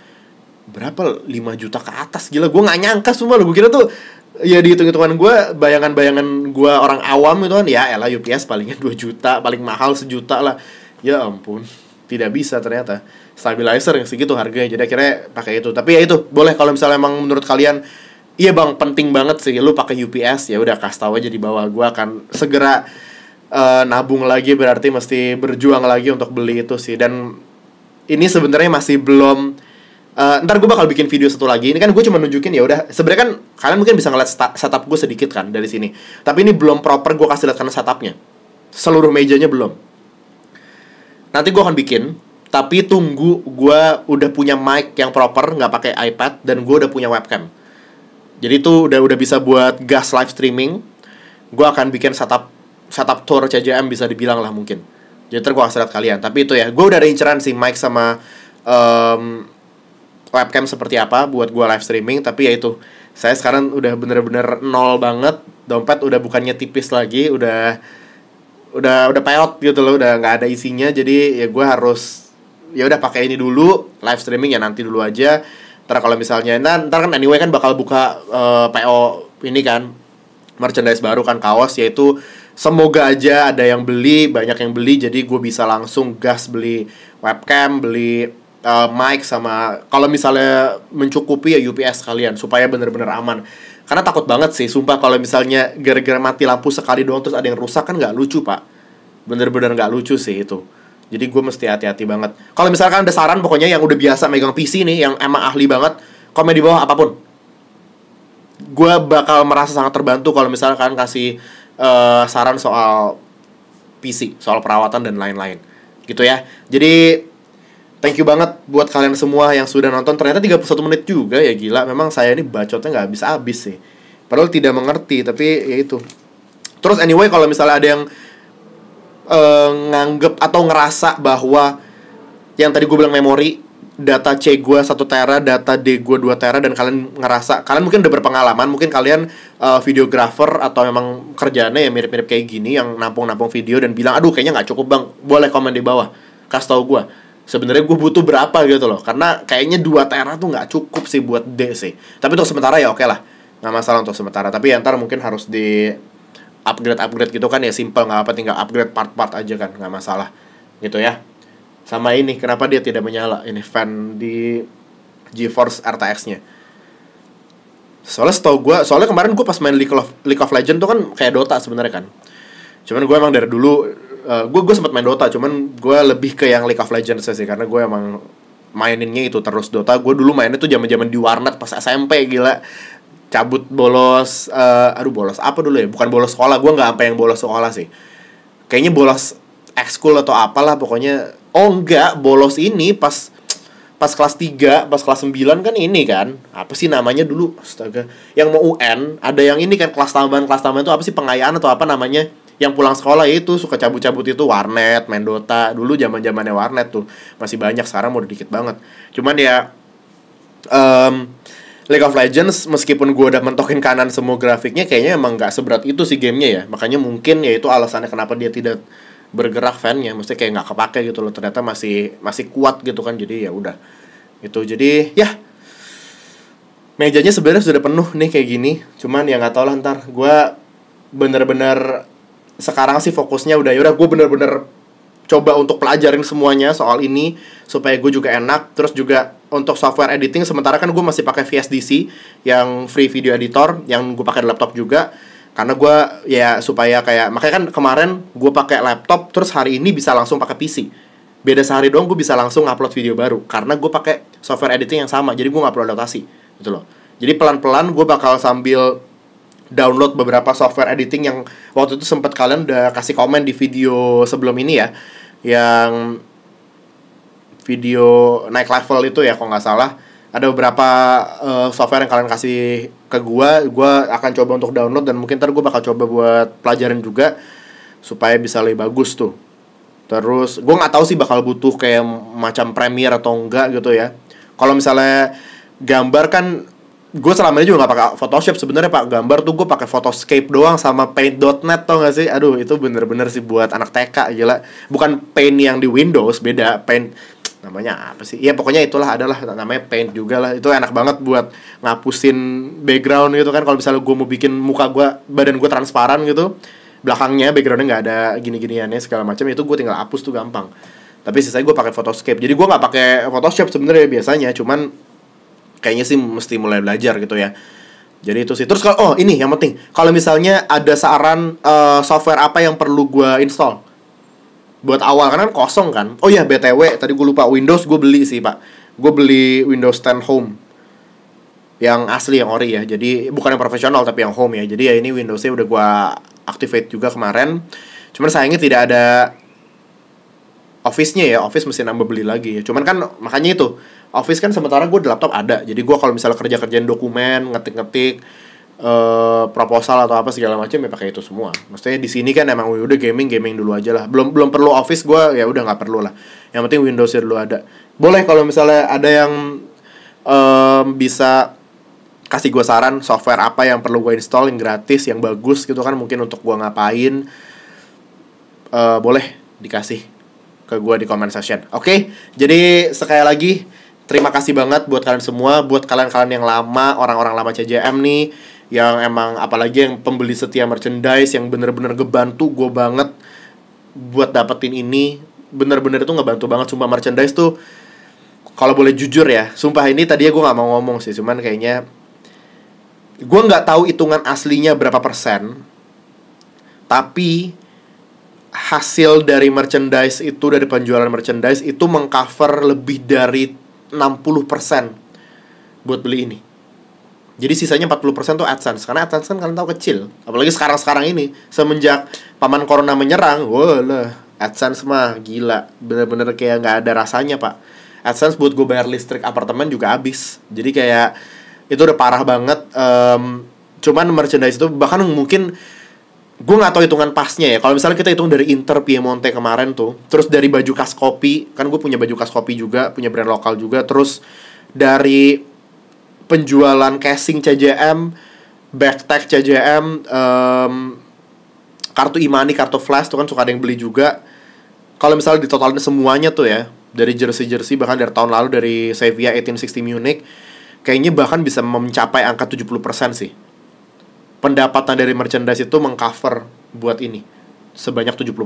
Speaker 1: berapa 5 juta ke atas gila gue nggak nyangka semua lo gue kira tuh ya di hitung-hitungan gue bayangan-bayangan gue orang awam itu kan ya elah UPS palingnya 2 juta paling mahal sejuta lah ya ampun tidak bisa ternyata stabilizer yang segitu harganya jadi akhirnya pakai itu tapi ya itu boleh kalau misalnya emang menurut kalian iya bang penting banget sih lu pakai UPS ya udah kasih tahu aja di bawah gue akan segera uh, nabung lagi berarti mesti berjuang lagi untuk beli itu sih dan ini sebenarnya masih belum uh, ntar gue bakal bikin video satu lagi ini kan gue cuma nunjukin ya udah sebenarnya kan kalian mungkin bisa ngeliat setup gue sedikit kan dari sini tapi ini belum proper gue kasih lihat karena setupnya seluruh mejanya belum nanti gue akan bikin tapi tunggu gue udah punya mic yang proper nggak pakai iPad dan gue udah punya webcam jadi itu udah udah bisa buat gas live streaming. Gue akan bikin setup setup tour CJM bisa dibilang lah mungkin. Jadi ntar gue kasih kalian. Tapi itu ya, gue udah ada inceran sih mic sama um, webcam seperti apa buat gue live streaming. Tapi ya itu, saya sekarang udah bener-bener nol banget. Dompet udah bukannya tipis lagi, udah udah udah peot gitu loh, udah nggak ada isinya. Jadi ya gue harus ya udah pakai ini dulu live streaming ya nanti dulu aja ntar kalau misalnya nah, ntar kan anyway kan bakal buka uh, eh, PO ini kan merchandise baru kan kaos yaitu semoga aja ada yang beli banyak yang beli jadi gue bisa langsung gas beli webcam beli uh, mic sama kalau misalnya mencukupi ya UPS kalian supaya bener-bener aman karena takut banget sih sumpah kalau misalnya gara-gara mati lampu sekali doang terus ada yang rusak kan nggak lucu pak bener-bener nggak lucu sih itu jadi gue mesti hati-hati banget. Kalau misalkan ada saran, pokoknya yang udah biasa megang PC nih, yang emang ahli banget, komen di bawah apapun. Gue bakal merasa sangat terbantu kalau misalkan kasih uh, saran soal PC, soal perawatan dan lain-lain. Gitu ya. Jadi thank you banget buat kalian semua yang sudah nonton. Ternyata 31 menit juga ya gila. Memang saya ini bacotnya nggak habis-habis sih. Padahal tidak mengerti, tapi ya itu. Terus anyway kalau misalnya ada yang uh, nganggep atau ngerasa bahwa yang tadi gue bilang memori data C gue satu tera, data D gue dua tera dan kalian ngerasa kalian mungkin udah berpengalaman, mungkin kalian uh, videographer atau memang kerjanya ya mirip-mirip kayak gini yang nampung-nampung video dan bilang aduh kayaknya nggak cukup Bang. Boleh komen di bawah. Kasih tau gue. Sebenarnya gue butuh berapa gitu loh. Karena kayaknya dua tera tuh nggak cukup sih buat D sih. Tapi untuk sementara ya oke okay lah. nggak masalah untuk sementara. Tapi ya, ntar mungkin harus di upgrade upgrade gitu kan ya simple nggak apa tinggal upgrade part-part aja kan nggak masalah gitu ya sama ini kenapa dia tidak menyala ini fan di GeForce RTX-nya soalnya setau gue soalnya kemarin gue pas main League of League of Legend tuh kan kayak Dota sebenarnya kan cuman gue emang dari dulu uh, eh, gue gue sempat main Dota cuman gue lebih ke yang League of Legends sih karena gue emang maininnya itu terus Dota gue dulu mainnya tuh zaman zaman di warnet pas SMP gila cabut bolos uh, aduh bolos apa dulu ya bukan bolos sekolah gue nggak sampai yang bolos sekolah sih kayaknya bolos ekskul atau apalah pokoknya oh enggak bolos ini pas pas kelas 3, pas kelas 9 kan ini kan. Apa sih namanya dulu? Astaga. Yang mau UN, ada yang ini kan kelas tambahan. Kelas tambahan itu apa sih pengayaan atau apa namanya? Yang pulang sekolah itu suka cabut-cabut itu warnet, main Dota. Dulu zaman-zamannya warnet tuh. Masih banyak, sekarang udah dikit banget. Cuman ya um, League of Legends meskipun gue udah mentokin kanan semua grafiknya kayaknya emang nggak seberat itu sih gamenya ya makanya mungkin ya itu alasannya kenapa dia tidak bergerak fannya mesti kayak nggak kepake gitu loh ternyata masih masih kuat gitu kan jadi ya udah itu jadi ya mejanya sebenarnya sudah penuh nih kayak gini cuman ya nggak tau lah ntar gue bener-bener sekarang sih fokusnya udah yaudah gue bener-bener coba untuk pelajarin semuanya soal ini supaya gue juga enak terus juga untuk software editing sementara kan gue masih pakai VSDC yang free video editor yang gue pakai di laptop juga karena gue ya supaya kayak makanya kan kemarin gue pakai laptop terus hari ini bisa langsung pakai PC beda sehari doang gue bisa langsung upload video baru karena gue pakai software editing yang sama jadi gue nggak perlu adaptasi gitu loh jadi pelan-pelan gue bakal sambil download beberapa software editing yang waktu itu sempat kalian udah kasih komen di video sebelum ini ya yang video naik level itu ya kalau nggak salah ada beberapa uh, software yang kalian kasih ke gua gua akan coba untuk download dan mungkin ntar gua bakal coba buat pelajaran juga supaya bisa lebih bagus tuh terus gua nggak tahu sih bakal butuh kayak macam Premiere atau enggak gitu ya kalau misalnya gambar kan gue selama ini juga gak pakai Photoshop sebenarnya pak gambar tuh gue pakai Photoscape doang sama Paint.net tau gak sih aduh itu bener-bener sih buat anak TK gila bukan Paint yang di Windows beda Paint namanya apa sih ya pokoknya itulah adalah namanya paint juga lah itu enak banget buat ngapusin background gitu kan kalau misalnya gue mau bikin muka gue badan gue transparan gitu belakangnya backgroundnya nggak ada gini-giniannya segala macam itu gue tinggal hapus tuh gampang tapi sisanya gue pakai Photoscape jadi gue nggak pakai Photoshop sebenarnya biasanya cuman kayaknya sih mesti mulai belajar gitu ya jadi itu sih terus kalau oh ini yang penting kalau misalnya ada saran uh, software apa yang perlu gue install buat awal karena kan kosong kan oh ya btw tadi gue lupa Windows gue beli sih pak gue beli Windows 10 Home yang asli yang ori ya jadi bukan yang profesional tapi yang home ya jadi ya ini Windowsnya udah gue activate juga kemarin cuman sayangnya tidak ada Office-nya ya Office mesti nambah beli lagi ya cuman kan makanya itu office kan sementara gue di laptop ada jadi gue kalau misalnya kerja kerjain dokumen ngetik-ngetik uh, proposal atau apa segala macam ya pakai itu semua maksudnya di sini kan emang udah gaming gaming dulu aja lah belum belum perlu office gue ya udah nggak perlu lah yang penting Windows ya dulu ada boleh kalau misalnya ada yang eh, bisa kasih gue saran software apa yang perlu gue install yang gratis yang bagus gitu kan mungkin untuk gue ngapain uh, boleh dikasih ke gue di comment section oke okay? jadi sekali lagi terima kasih banget buat kalian semua, buat kalian-kalian yang lama, orang-orang lama CJM nih yang emang apalagi yang pembeli setia merchandise yang bener-bener ngebantu gue banget buat dapetin ini bener-bener itu bantu banget sumpah merchandise tuh kalau boleh jujur ya sumpah ini ya gue nggak mau ngomong sih cuman kayaknya gue nggak tahu hitungan aslinya berapa persen tapi hasil dari merchandise itu dari penjualan merchandise itu mengcover lebih dari 60% buat beli ini. Jadi sisanya 40% tuh AdSense Karena AdSense kan kalian tahu kecil Apalagi sekarang-sekarang ini Semenjak paman corona menyerang Walah AdSense mah gila Bener-bener kayak nggak ada rasanya pak AdSense buat gue bayar listrik apartemen juga habis Jadi kayak Itu udah parah banget um, Cuman merchandise itu bahkan mungkin gue nggak tahu hitungan pasnya ya kalau misalnya kita hitung dari Inter Piemonte kemarin tuh terus dari baju kas kopi kan gue punya baju kas kopi juga punya brand lokal juga terus dari penjualan casing CJM backpack CJM um, kartu imani kartu flash tuh kan suka ada yang beli juga kalau misalnya di totalnya semuanya tuh ya dari jersey jersey bahkan dari tahun lalu dari Sevilla 1860 Munich kayaknya bahkan bisa mencapai angka 70% sih pendapatan dari merchandise itu mengcover buat ini sebanyak 70%.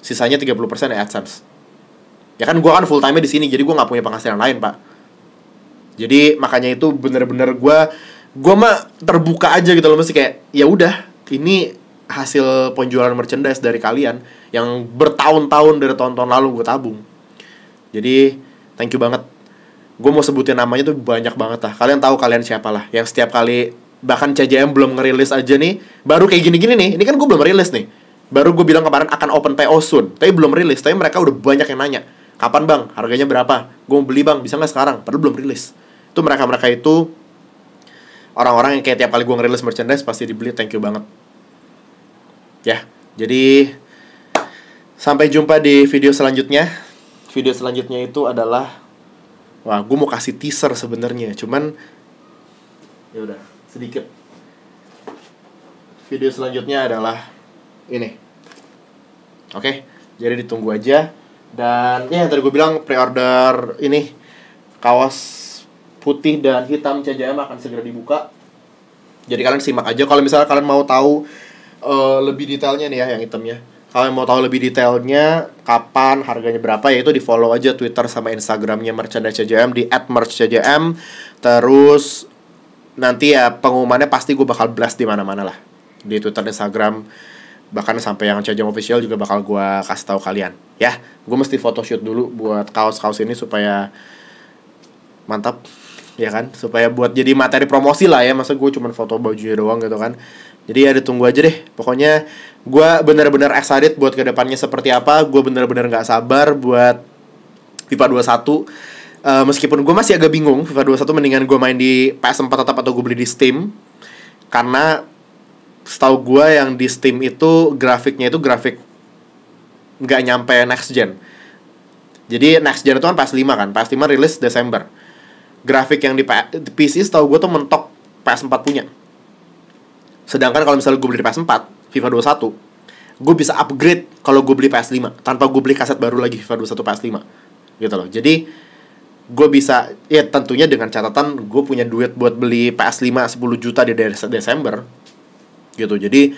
Speaker 1: Sisanya 30% ya AdSense. Ya kan gue kan full time di sini jadi gue nggak punya penghasilan lain, Pak. Jadi makanya itu bener-bener gue gue mah terbuka aja gitu loh mesti kayak ya udah ini hasil penjualan merchandise dari kalian yang bertahun-tahun dari tahun-tahun lalu gue tabung. Jadi thank you banget. Gue mau sebutin namanya tuh banyak banget lah. Kalian tahu kalian siapa lah. Yang setiap kali bahkan CJM belum ngerilis aja nih baru kayak gini-gini nih ini kan gue belum rilis nih baru gue bilang kemarin akan open PO soon tapi belum rilis tapi mereka udah banyak yang nanya kapan bang harganya berapa gue mau beli bang bisa nggak sekarang padahal belum rilis itu mereka mereka itu orang-orang yang kayak tiap kali gue ngerilis merchandise pasti dibeli thank you banget ya jadi sampai jumpa di video selanjutnya video selanjutnya itu adalah wah gue mau kasih teaser sebenarnya cuman ya udah sedikit. Video selanjutnya adalah ini. Oke, okay? jadi ditunggu aja. Dan ya yang tadi gue bilang pre-order ini kawas putih dan hitam CJM akan segera dibuka. Jadi kalian simak aja kalau misalnya kalian mau tahu uh, lebih detailnya nih ya yang hitamnya. Kalau mau tahu lebih detailnya, kapan, harganya berapa, ya itu di follow aja Twitter sama Instagramnya Merchandise CJM di @merchcjm. Terus nanti ya pengumumannya pasti gue bakal blast di mana-mana lah di Twitter, Instagram, bahkan sampai yang Cajam official juga bakal gue kasih tahu kalian ya gue mesti photoshoot dulu buat kaos-kaos ini supaya mantap ya kan supaya buat jadi materi promosi lah ya masa gue cuman foto bajunya doang gitu kan jadi ya ditunggu aja deh pokoknya gue bener-bener excited buat kedepannya seperti apa gue bener-bener nggak sabar buat FIFA 21 uh, meskipun gue masih agak bingung FIFA 21 mendingan gue main di PS4 tetap atau gue beli di Steam karena setahu gue yang di Steam itu grafiknya itu grafik nggak nyampe next gen jadi next gen itu kan PS5 kan PS5 rilis Desember grafik yang di, di PC setahu gue tuh mentok PS4 punya sedangkan kalau misalnya gue beli di PS4 FIFA 21 gue bisa upgrade kalau gue beli PS5 tanpa gue beli kaset baru lagi FIFA 21 PS5 gitu loh jadi gue bisa ya tentunya dengan catatan gue punya duit buat beli PS5 10 juta di Des Desember gitu jadi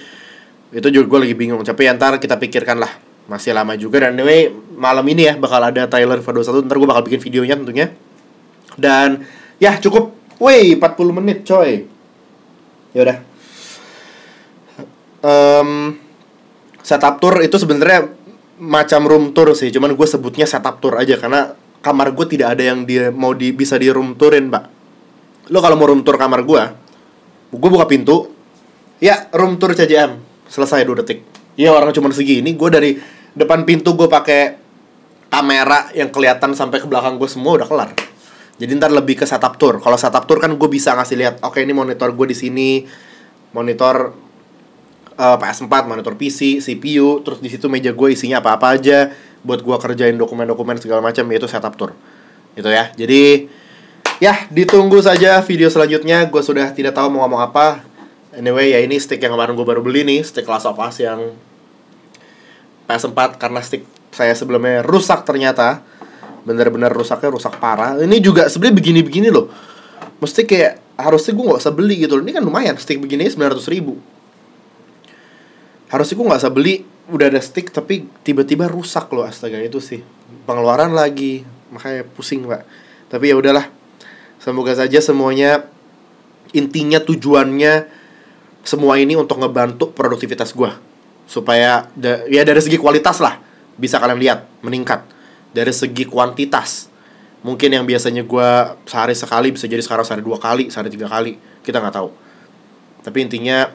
Speaker 1: itu juga gue lagi bingung tapi ya, ntar kita pikirkan lah masih lama juga dan anyway malam ini ya bakal ada Tyler Fado 1 ntar gue bakal bikin videonya tentunya dan ya cukup woi 40 menit coy yaudah um, setup tour itu sebenarnya macam room tour sih cuman gue sebutnya setup tour aja karena kamar gue tidak ada yang dia mau di bisa di room tourin pak lo kalau mau room tour kamar gue gue buka pintu ya room tour CJM selesai dua detik iya orang cuma segini gue dari depan pintu gue pakai kamera yang kelihatan sampai ke belakang gue semua udah kelar jadi ntar lebih ke setup tour kalau setup tour kan gue bisa ngasih lihat oke okay, ini monitor gue di sini monitor uh, eh, PS4, monitor PC, CPU, terus di situ meja gue isinya apa-apa aja buat gue kerjain dokumen-dokumen segala macam yaitu setup tour. Gitu ya. Jadi ya ditunggu saja video selanjutnya. Gue sudah tidak tahu mau ngomong apa. Anyway, ya ini stick yang kemarin gue baru beli nih, stick kelas of Us yang PS4 karena stick saya sebelumnya rusak ternyata. Bener-bener rusaknya rusak parah. Ini juga sebenarnya begini-begini loh. Mesti kayak harusnya gue gak usah beli gitu loh. Ini kan lumayan, stick begini 900 ribu harusnya gue nggak usah beli udah ada stick tapi tiba-tiba rusak loh astaga itu sih pengeluaran lagi makanya pusing pak tapi ya udahlah semoga saja semuanya intinya tujuannya semua ini untuk ngebantu produktivitas gue supaya da ya dari segi kualitas lah bisa kalian lihat meningkat dari segi kuantitas mungkin yang biasanya gue sehari sekali bisa jadi sekarang sehari dua kali sehari tiga kali kita nggak tahu tapi intinya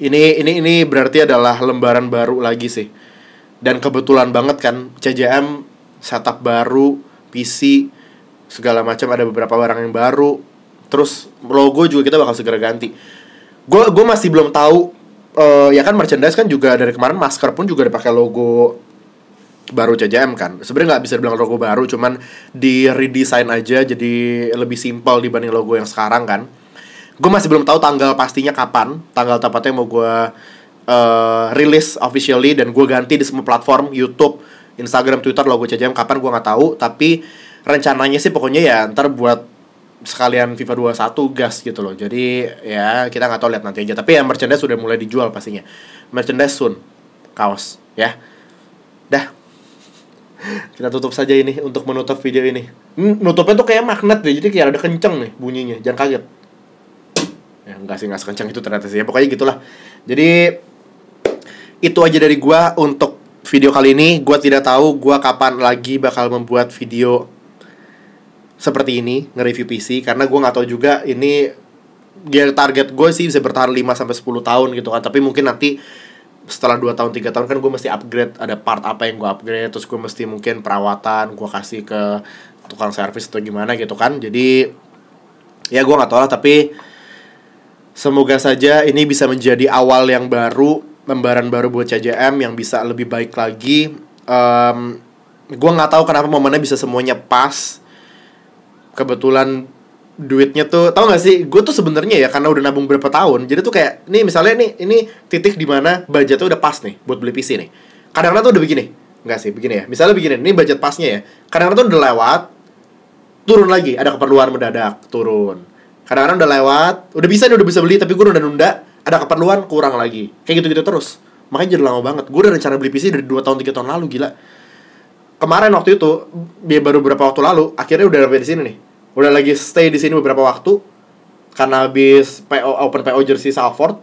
Speaker 1: ini ini ini berarti adalah lembaran baru lagi sih. Dan kebetulan banget kan CJM setup baru, PC segala macam ada beberapa barang yang baru. Terus logo juga kita bakal segera ganti. Gue gue masih belum tahu uh, ya kan merchandise kan juga dari kemarin masker pun juga dipakai logo baru CJM kan sebenarnya nggak bisa bilang logo baru cuman di redesign aja jadi lebih simpel dibanding logo yang sekarang kan gue masih belum tahu tanggal pastinya kapan tanggal tepatnya mau gue uh, rilis officially dan gue ganti di semua platform YouTube Instagram Twitter logo CJM kapan gue nggak tahu tapi rencananya sih pokoknya ya ntar buat sekalian FIFA 21 gas gitu loh jadi ya kita nggak tahu lihat nanti aja tapi ya merchandise sudah mulai dijual pastinya merchandise soon kaos ya dah kita tutup saja ini untuk menutup video ini hmm, nutupnya tuh kayak magnet deh jadi kayak ada kenceng nih bunyinya jangan kaget nggak sih nggak sekencang itu ternyata sih ya pokoknya gitulah jadi itu aja dari gue untuk video kali ini gue tidak tahu gue kapan lagi bakal membuat video seperti ini nge-review PC karena gue nggak tahu juga ini gear target gue sih bisa bertahan 5 sampai 10 tahun gitu kan tapi mungkin nanti setelah 2 tahun 3 tahun kan gue mesti upgrade ada part apa yang gue upgrade terus gue mesti mungkin perawatan gue kasih ke tukang servis atau gimana gitu kan jadi ya gue nggak tahu lah tapi Semoga saja ini bisa menjadi awal yang baru, lembaran baru buat CJM yang bisa lebih baik lagi. Um, gue nggak tahu kenapa momennya bisa semuanya pas. Kebetulan duitnya tuh tau gak sih gue tuh sebenarnya ya karena udah nabung berapa tahun jadi tuh kayak nih misalnya nih ini titik di mana budgetnya udah pas nih buat beli PC nih kadang-kadang tuh udah begini nggak sih begini ya misalnya begini ini budget pasnya ya kadang-kadang tuh udah lewat turun lagi ada keperluan mendadak turun kadang-kadang udah lewat udah bisa nih udah bisa beli tapi gue udah nunda ada keperluan kurang lagi kayak gitu-gitu terus makanya jadi lama banget gue udah rencana beli PC dari 2 tahun 3 tahun lalu gila kemarin waktu itu baru beberapa waktu lalu akhirnya udah sampai di sini nih udah lagi stay di sini beberapa waktu karena habis PO open PO jersey Salford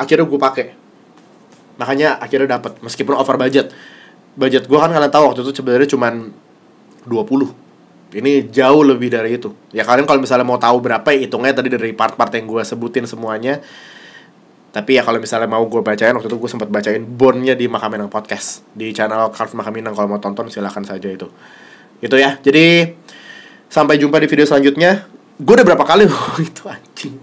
Speaker 1: akhirnya gue pakai makanya akhirnya dapet meskipun over budget budget gue kan kalian tahu waktu itu sebenarnya cuman 20 ini jauh lebih dari itu. Ya kalian kalau misalnya mau tahu berapa ya hitungnya tadi dari part-part yang gue sebutin semuanya. Tapi ya kalau misalnya mau gue bacain waktu itu gue sempat bacain bonnya di Makaminang Podcast di channel Carve Makaminang kalau mau tonton silahkan saja itu. Itu ya. Jadi sampai jumpa di video selanjutnya. Gue udah berapa kali itu anjing.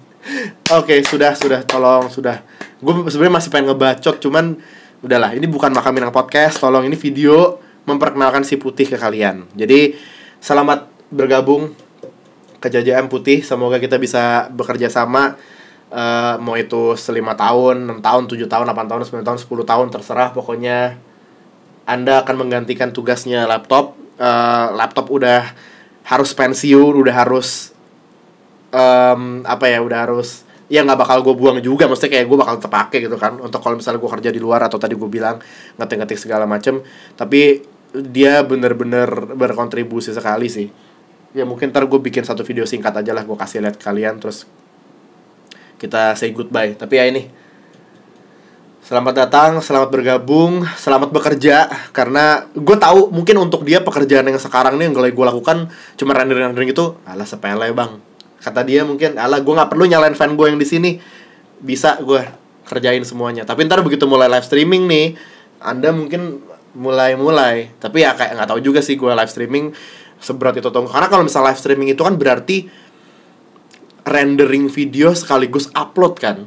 Speaker 1: Oke, okay, sudah sudah tolong sudah. Gue sebenarnya masih pengen ngebacot cuman udahlah ini bukan Makaminang Podcast, tolong ini video memperkenalkan si putih ke kalian. Jadi selamat bergabung ke JJM Putih. Semoga kita bisa bekerja sama uh, mau itu selima tahun, enam tahun, tujuh tahun, delapan tahun, sembilan tahun, sepuluh tahun terserah pokoknya Anda akan menggantikan tugasnya laptop. Uh, laptop udah harus pensiun, udah harus um, apa ya, udah harus ya nggak bakal gue buang juga maksudnya kayak gue bakal terpakai gitu kan untuk kalau misalnya gue kerja di luar atau tadi gue bilang ngetik-ngetik segala macem tapi dia bener-bener berkontribusi sekali sih ya mungkin ntar gue bikin satu video singkat aja lah gue kasih lihat kalian terus kita say goodbye tapi ya ini selamat datang selamat bergabung selamat bekerja karena gue tahu mungkin untuk dia pekerjaan yang sekarang nih yang gue lakukan cuma rendering rendering itu ala sepele bang kata dia mungkin ala gue nggak perlu nyalain fan gue yang di sini bisa gue kerjain semuanya tapi ntar begitu mulai live streaming nih anda mungkin mulai-mulai tapi ya kayak nggak tahu juga sih gue live streaming seberat itu tuh karena kalau misal live streaming itu kan berarti rendering video sekaligus upload kan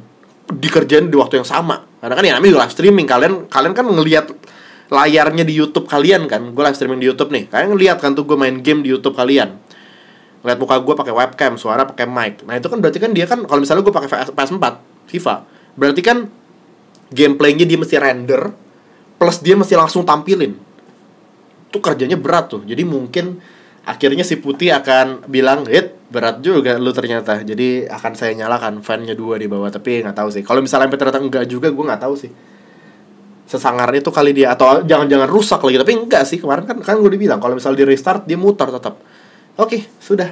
Speaker 1: dikerjain di waktu yang sama karena kan ya namanya juga live streaming kalian kalian kan ngelihat layarnya di YouTube kalian kan gue live streaming di YouTube nih kalian ngelihat kan tuh gue main game di YouTube kalian lihat muka gue pakai webcam suara pakai mic nah itu kan berarti kan dia kan kalau misalnya gue pakai PS4 FIFA berarti kan gameplaynya dia mesti render plus dia mesti langsung tampilin itu kerjanya berat tuh jadi mungkin akhirnya si putih akan bilang hit berat juga lu ternyata jadi akan saya nyalakan fannya dua di bawah tapi nggak tahu sih kalau misalnya ternyata enggak juga gue nggak tahu sih sesangar itu kali dia atau jangan-jangan rusak lagi tapi enggak sih kemarin kan kan gue dibilang kalau misalnya di restart dia mutar tetap oke okay, sudah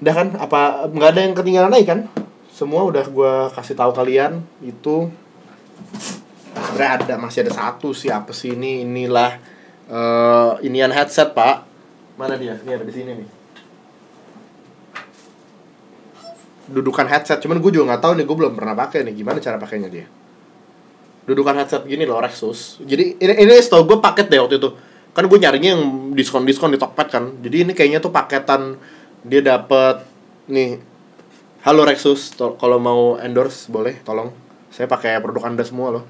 Speaker 1: udah kan apa nggak ada yang ketinggalan lagi kan semua udah gue kasih tahu kalian itu sebenarnya ada masih ada satu sih apa sih ini inilah uh, inian headset pak mana dia ini ada di sini nih dudukan headset cuman gue juga nggak tahu nih gue belum pernah pakai nih gimana cara pakainya dia dudukan headset gini loh Rexus jadi ini ini setahu gue paket deh waktu itu kan gue nyarinya yang diskon diskon di Tokped kan jadi ini kayaknya tuh paketan dia dapat nih halo Rexus kalau mau endorse boleh tolong saya pakai produk anda semua loh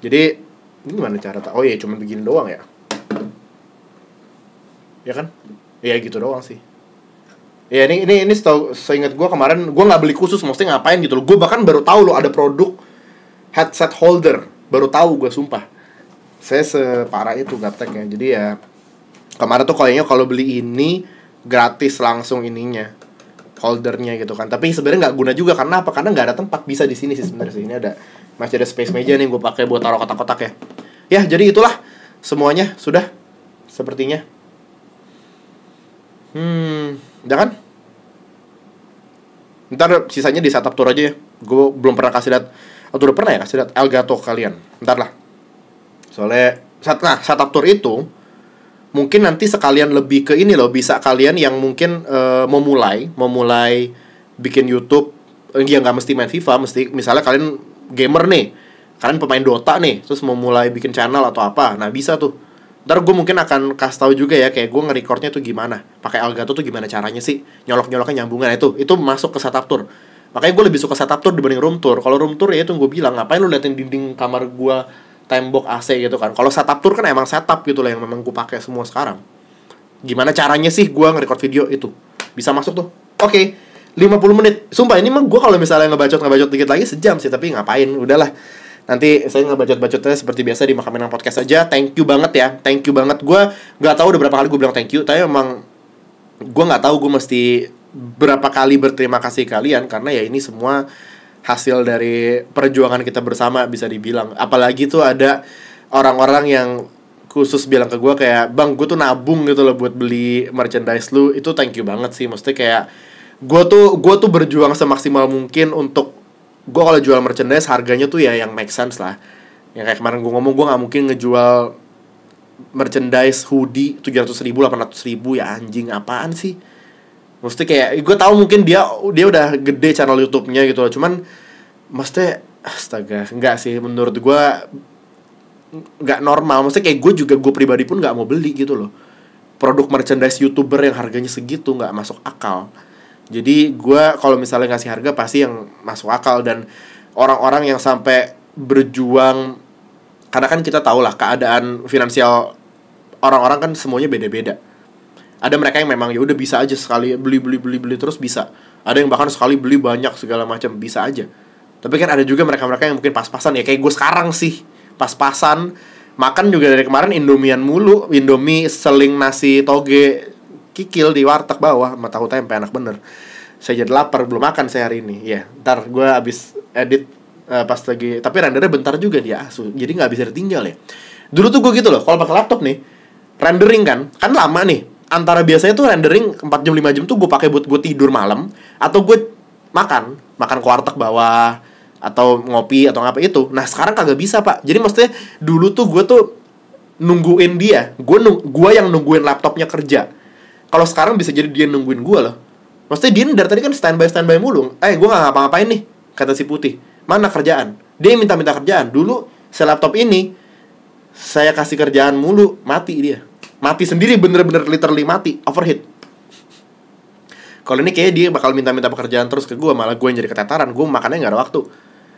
Speaker 1: jadi ini gimana cara tak oh iya cuma begini doang ya ya kan ya gitu doang sih ya ini ini ini setau, seingat gue kemarin gue nggak beli khusus maksudnya ngapain gitu loh gue bahkan baru tahu loh ada produk headset holder baru tahu gue sumpah saya separah itu gapteknya jadi ya kemarin tuh kayaknya kalau beli ini gratis langsung ininya holdernya gitu kan tapi sebenarnya nggak guna juga karena apa karena nggak ada tempat bisa di sini sih sebenarnya ini ada masih ada space meja nih gue pakai buat taruh kotak-kotak ya ya jadi itulah semuanya sudah sepertinya hmm udah kan ntar sisanya di setup tour aja ya gue belum pernah kasih lihat atau oh, udah pernah ya kasih lihat Elgato kalian ntar lah soalnya saat nah setup tour itu mungkin nanti sekalian lebih ke ini loh bisa kalian yang mungkin uh, memulai memulai bikin YouTube eh, yang nggak mesti main FIFA mesti misalnya kalian gamer nih kalian pemain Dota nih terus memulai bikin channel atau apa nah bisa tuh ntar gue mungkin akan kasih tahu juga ya kayak gue ngerekornya tuh gimana pakai Elgato tuh gimana caranya sih nyolok nyoloknya nyambungan nah itu itu masuk ke setup tour makanya gue lebih suka setup tour dibanding room tour kalau room tour ya itu gue bilang ngapain lu liatin dinding kamar gue tembok AC gitu kan. Kalau setup tour kan emang setup gitu lah yang memang gue pakai semua sekarang. Gimana caranya sih gue ngerekord video itu? Bisa masuk tuh. Oke, okay, 50 menit. Sumpah ini mah gue kalau misalnya ngebacot-ngebacot dikit lagi sejam sih, tapi ngapain? Udahlah. Nanti saya ngebacot-bacotnya seperti biasa di Makaminan Podcast aja. Thank you banget ya. Thank you banget. Gue Gak tahu udah berapa kali gue bilang thank you, tapi emang gue gak tahu gue mesti berapa kali berterima kasih kalian karena ya ini semua hasil dari perjuangan kita bersama bisa dibilang apalagi tuh ada orang-orang yang khusus bilang ke gue kayak bang gue tuh nabung gitu loh buat beli merchandise lu itu thank you banget sih mesti kayak gue tuh gue tuh berjuang semaksimal mungkin untuk gue kalau jual merchandise harganya tuh ya yang make sense lah yang kayak kemarin gue ngomong gue nggak mungkin ngejual merchandise hoodie tujuh ratus ribu delapan ratus ribu ya anjing apaan sih Maksudnya kayak gue tau mungkin dia dia udah gede channel YouTube-nya gitu loh. Cuman maksudnya astaga, enggak sih menurut gue nggak normal. Maksudnya kayak gue juga gue pribadi pun nggak mau beli gitu loh. Produk merchandise YouTuber yang harganya segitu nggak masuk akal. Jadi gue kalau misalnya ngasih harga pasti yang masuk akal dan orang-orang yang sampai berjuang karena kan kita tau lah keadaan finansial orang-orang kan semuanya beda-beda ada mereka yang memang ya udah bisa aja sekali beli beli beli beli terus bisa ada yang bahkan sekali beli banyak segala macam bisa aja tapi kan ada juga mereka-mereka yang mungkin pas-pasan ya kayak gue sekarang sih pas-pasan makan juga dari kemarin indomian mulu indomie seling nasi toge kikil di warteg bawah sama tahu tempe enak bener saya jadi lapar belum makan saya hari ini ya yeah, ntar gue abis edit uh, pas lagi tapi rendernya bentar juga dia asuh ah, jadi nggak bisa ditinggal ya dulu tuh gue gitu loh kalau pakai laptop nih rendering kan kan lama nih antara biasanya tuh rendering 4 jam 5 jam tuh gue pakai buat gue tidur malam atau gue makan makan ke bawah atau ngopi atau apa itu nah sekarang kagak bisa pak jadi maksudnya dulu tuh gue tuh nungguin dia gue nung gue yang nungguin laptopnya kerja kalau sekarang bisa jadi dia nungguin gue loh maksudnya dia dari tadi kan standby standby mulu eh gue gak ngapa-ngapain nih kata si putih mana kerjaan dia minta-minta kerjaan dulu saya laptop ini saya kasih kerjaan mulu mati dia mati sendiri bener-bener literally mati overheat kalau ini kayak dia bakal minta-minta pekerjaan terus ke gue malah gue yang jadi keteteran. gue makannya nggak ada waktu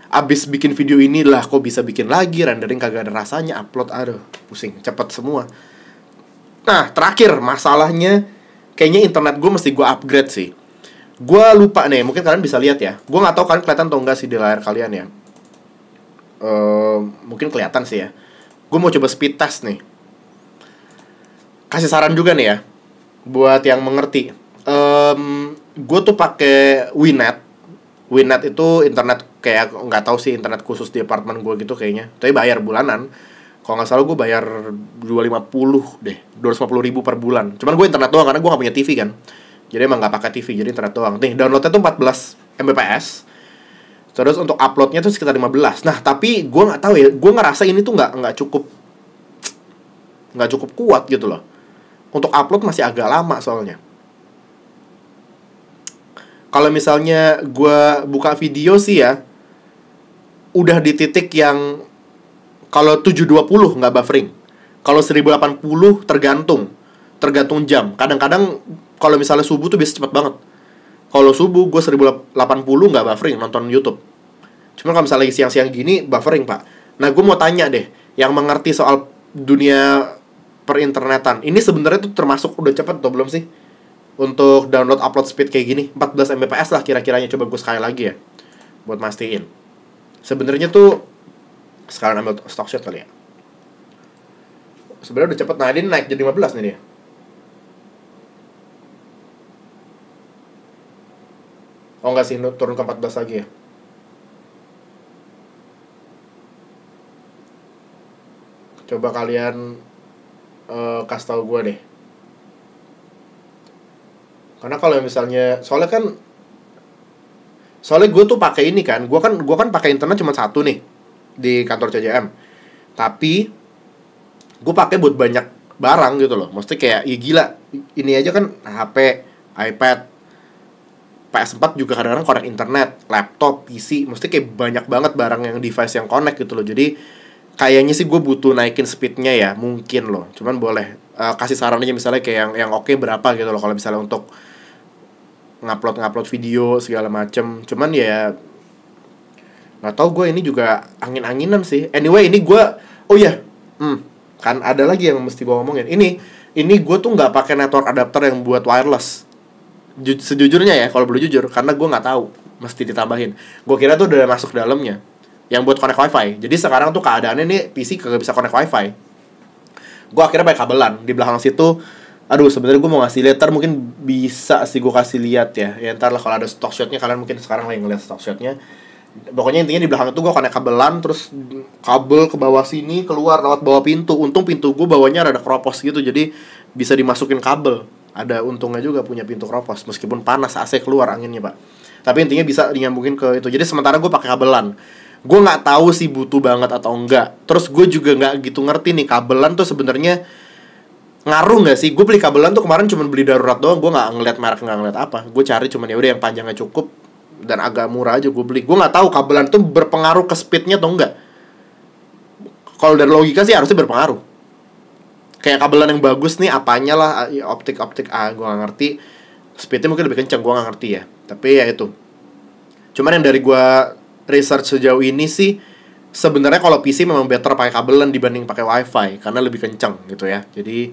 Speaker 1: abis bikin video ini lah kok bisa bikin lagi rendering kagak ada rasanya upload aduh pusing cepet semua nah terakhir masalahnya kayaknya internet gue mesti gue upgrade sih gue lupa nih mungkin kalian bisa lihat ya gue nggak tahu kalian kelihatan atau enggak sih di layar kalian ya uh, mungkin kelihatan sih ya gue mau coba speed test nih kasih saran juga nih ya buat yang mengerti. Um, gue tuh pakai Winet. Winet itu internet kayak nggak tahu sih internet khusus di apartemen gue gitu kayaknya. Tapi bayar bulanan. Kalau nggak salah gue bayar dua lima puluh deh, dua ratus 250 ribu per bulan. Cuman gue internet doang karena gue nggak punya TV kan. Jadi emang nggak pakai TV, jadi internet doang. Nih downloadnya tuh 14 Mbps. Terus untuk uploadnya tuh sekitar 15. Nah tapi gue nggak tahu ya, gue ngerasa ini tuh nggak nggak cukup nggak cukup kuat gitu loh untuk upload masih agak lama soalnya kalau misalnya gue buka video sih ya udah di titik yang kalau 720 nggak buffering kalau 1080 tergantung tergantung jam kadang-kadang kalau misalnya subuh tuh bisa cepet banget kalau subuh gue 1080 nggak buffering nonton YouTube cuma kalau misalnya siang-siang gini buffering pak nah gue mau tanya deh yang mengerti soal dunia perinternetan. Ini sebenarnya tuh termasuk udah cepet atau belum sih? Untuk download upload speed kayak gini 14 Mbps lah kira-kiranya Coba gue sekali lagi ya Buat mastiin Sebenarnya tuh sekarang ambil stock shot kali ya Sebenarnya udah cepet Nah ini naik jadi 15 nih dia Oh enggak sih, turun ke 14 lagi ya. Coba kalian Eh, kasih tau gue deh karena kalau misalnya soalnya kan soalnya gue tuh pakai ini kan gue kan gua kan pakai internet cuma satu nih di kantor CJM tapi gue pakai buat banyak barang gitu loh mesti kayak ya gila ini aja kan HP iPad PS4 juga kadang-kadang connect internet, laptop, PC, mesti kayak banyak banget barang yang device yang connect gitu loh. Jadi kayaknya sih gue butuh naikin speednya ya mungkin loh cuman boleh uh, kasih saran aja misalnya kayak yang yang oke okay berapa gitu loh kalau misalnya untuk ngupload ngupload video segala macem cuman ya nggak tau gue ini juga angin anginan sih anyway ini gue oh ya hmm, kan ada lagi yang mesti gue ngomongin ini ini gue tuh nggak pakai network adapter yang buat wireless Ju sejujurnya ya kalau belum jujur karena gue nggak tahu mesti ditambahin gue kira tuh udah masuk dalamnya yang buat connect wifi jadi sekarang tuh keadaannya nih PC kagak bisa connect wifi gue akhirnya pakai kabelan di belakang situ aduh sebenarnya gue mau ngasih lihat mungkin bisa sih gue kasih lihat ya ya ntar lah kalau ada stock shotnya kalian mungkin sekarang lagi ngeliat stock shotnya pokoknya intinya di belakang itu gue koneksi kabelan terus kabel ke bawah sini keluar lewat bawah pintu untung pintu gue bawahnya ada keropos gitu jadi bisa dimasukin kabel ada untungnya juga punya pintu keropos meskipun panas AC keluar anginnya pak tapi intinya bisa dinyambungin ke itu jadi sementara gue pakai kabelan gue nggak tahu sih butuh banget atau enggak terus gue juga nggak gitu ngerti nih kabelan tuh sebenarnya ngaruh nggak sih gue beli kabelan tuh kemarin cuma beli darurat doang gue nggak ngeliat merek nggak ngeliat apa gue cari cuma ya udah yang panjangnya cukup dan agak murah aja gue beli gue nggak tahu kabelan tuh berpengaruh ke speednya atau enggak kalau dari logika sih harusnya berpengaruh kayak kabelan yang bagus nih apanya lah ya, optik optik ah gue nggak ngerti speednya mungkin lebih kencang gue nggak ngerti ya tapi ya itu cuman yang dari gue research sejauh ini sih sebenarnya kalau PC memang better pakai kabelan dibanding pakai WiFi karena lebih kenceng gitu ya. Jadi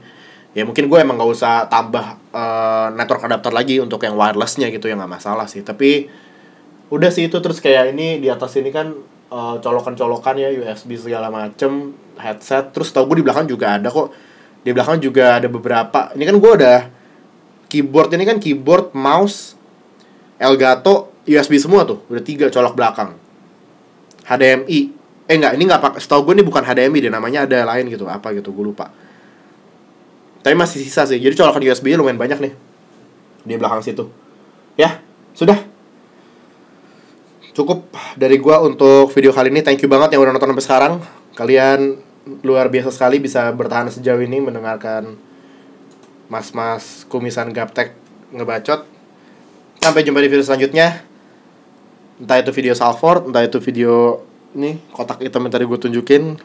Speaker 1: ya mungkin gue emang gak usah tambah uh, network adapter lagi untuk yang wirelessnya gitu ya nggak masalah sih. Tapi udah sih itu terus kayak ini di atas ini kan uh, colokan-colokan ya USB segala macem headset. Terus tau gue di belakang juga ada kok. Di belakang juga ada beberapa. Ini kan gue udah keyboard ini kan keyboard, mouse, Elgato, USB semua tuh. Udah tiga colok belakang HDMI eh nggak, ini nggak pakai setahu gue ini bukan HDMI deh namanya ada lain gitu apa gitu gue lupa tapi masih sisa sih jadi colokan USB nya lumayan banyak nih di belakang situ ya sudah cukup dari gue untuk video kali ini thank you banget yang udah nonton sampai sekarang kalian luar biasa sekali bisa bertahan sejauh ini mendengarkan mas-mas kumisan gaptek ngebacot sampai jumpa di video selanjutnya entah itu video Salford entah itu video nih kotak hitam yang tadi gue tunjukin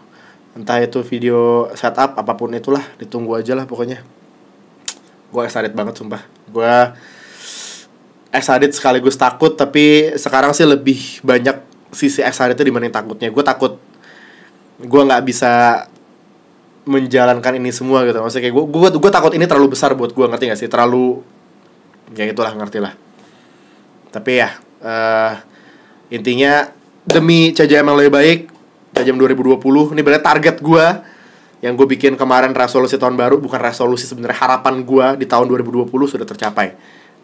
Speaker 1: entah itu video setup apapun itulah ditunggu aja lah pokoknya gue excited banget sumpah gue excited sekaligus takut tapi sekarang sih lebih banyak sisi excitednya dibanding takutnya gue takut gue nggak bisa menjalankan ini semua gitu maksudnya kayak gue gue gue takut ini terlalu besar buat gue ngerti gak sih terlalu ya itulah ngerti lah tapi ya uh, Intinya demi CJM yang lebih baik, CJM 2020 ini benar target gue yang gue bikin kemarin resolusi tahun baru bukan resolusi sebenarnya harapan gue di tahun 2020 sudah tercapai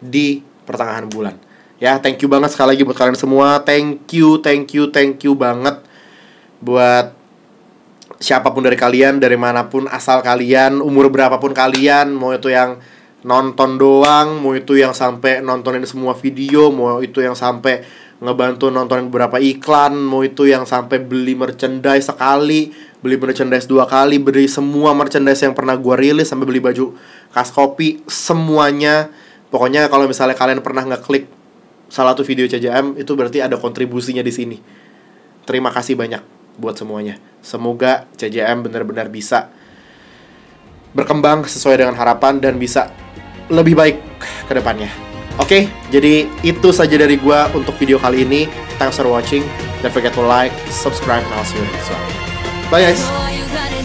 Speaker 1: di pertengahan bulan. Ya, thank you banget sekali lagi buat kalian semua. Thank you, thank you, thank you banget buat siapapun dari kalian, dari manapun asal kalian, umur berapapun kalian, mau itu yang nonton doang, mau itu yang sampai nontonin semua video, mau itu yang sampai ngebantu nontonin beberapa iklan mau itu yang sampai beli merchandise sekali beli merchandise dua kali beli semua merchandise yang pernah gue rilis sampai beli baju kas kopi semuanya pokoknya kalau misalnya kalian pernah ngeklik salah satu video CJM itu berarti ada kontribusinya di sini terima kasih banyak buat semuanya semoga CJM benar-benar bisa berkembang sesuai dengan harapan dan bisa lebih baik ke depannya. Oke, okay, jadi itu saja dari gue untuk video kali ini. Thanks for watching. Don't forget to like, subscribe, and I'll see you next one. Bye guys!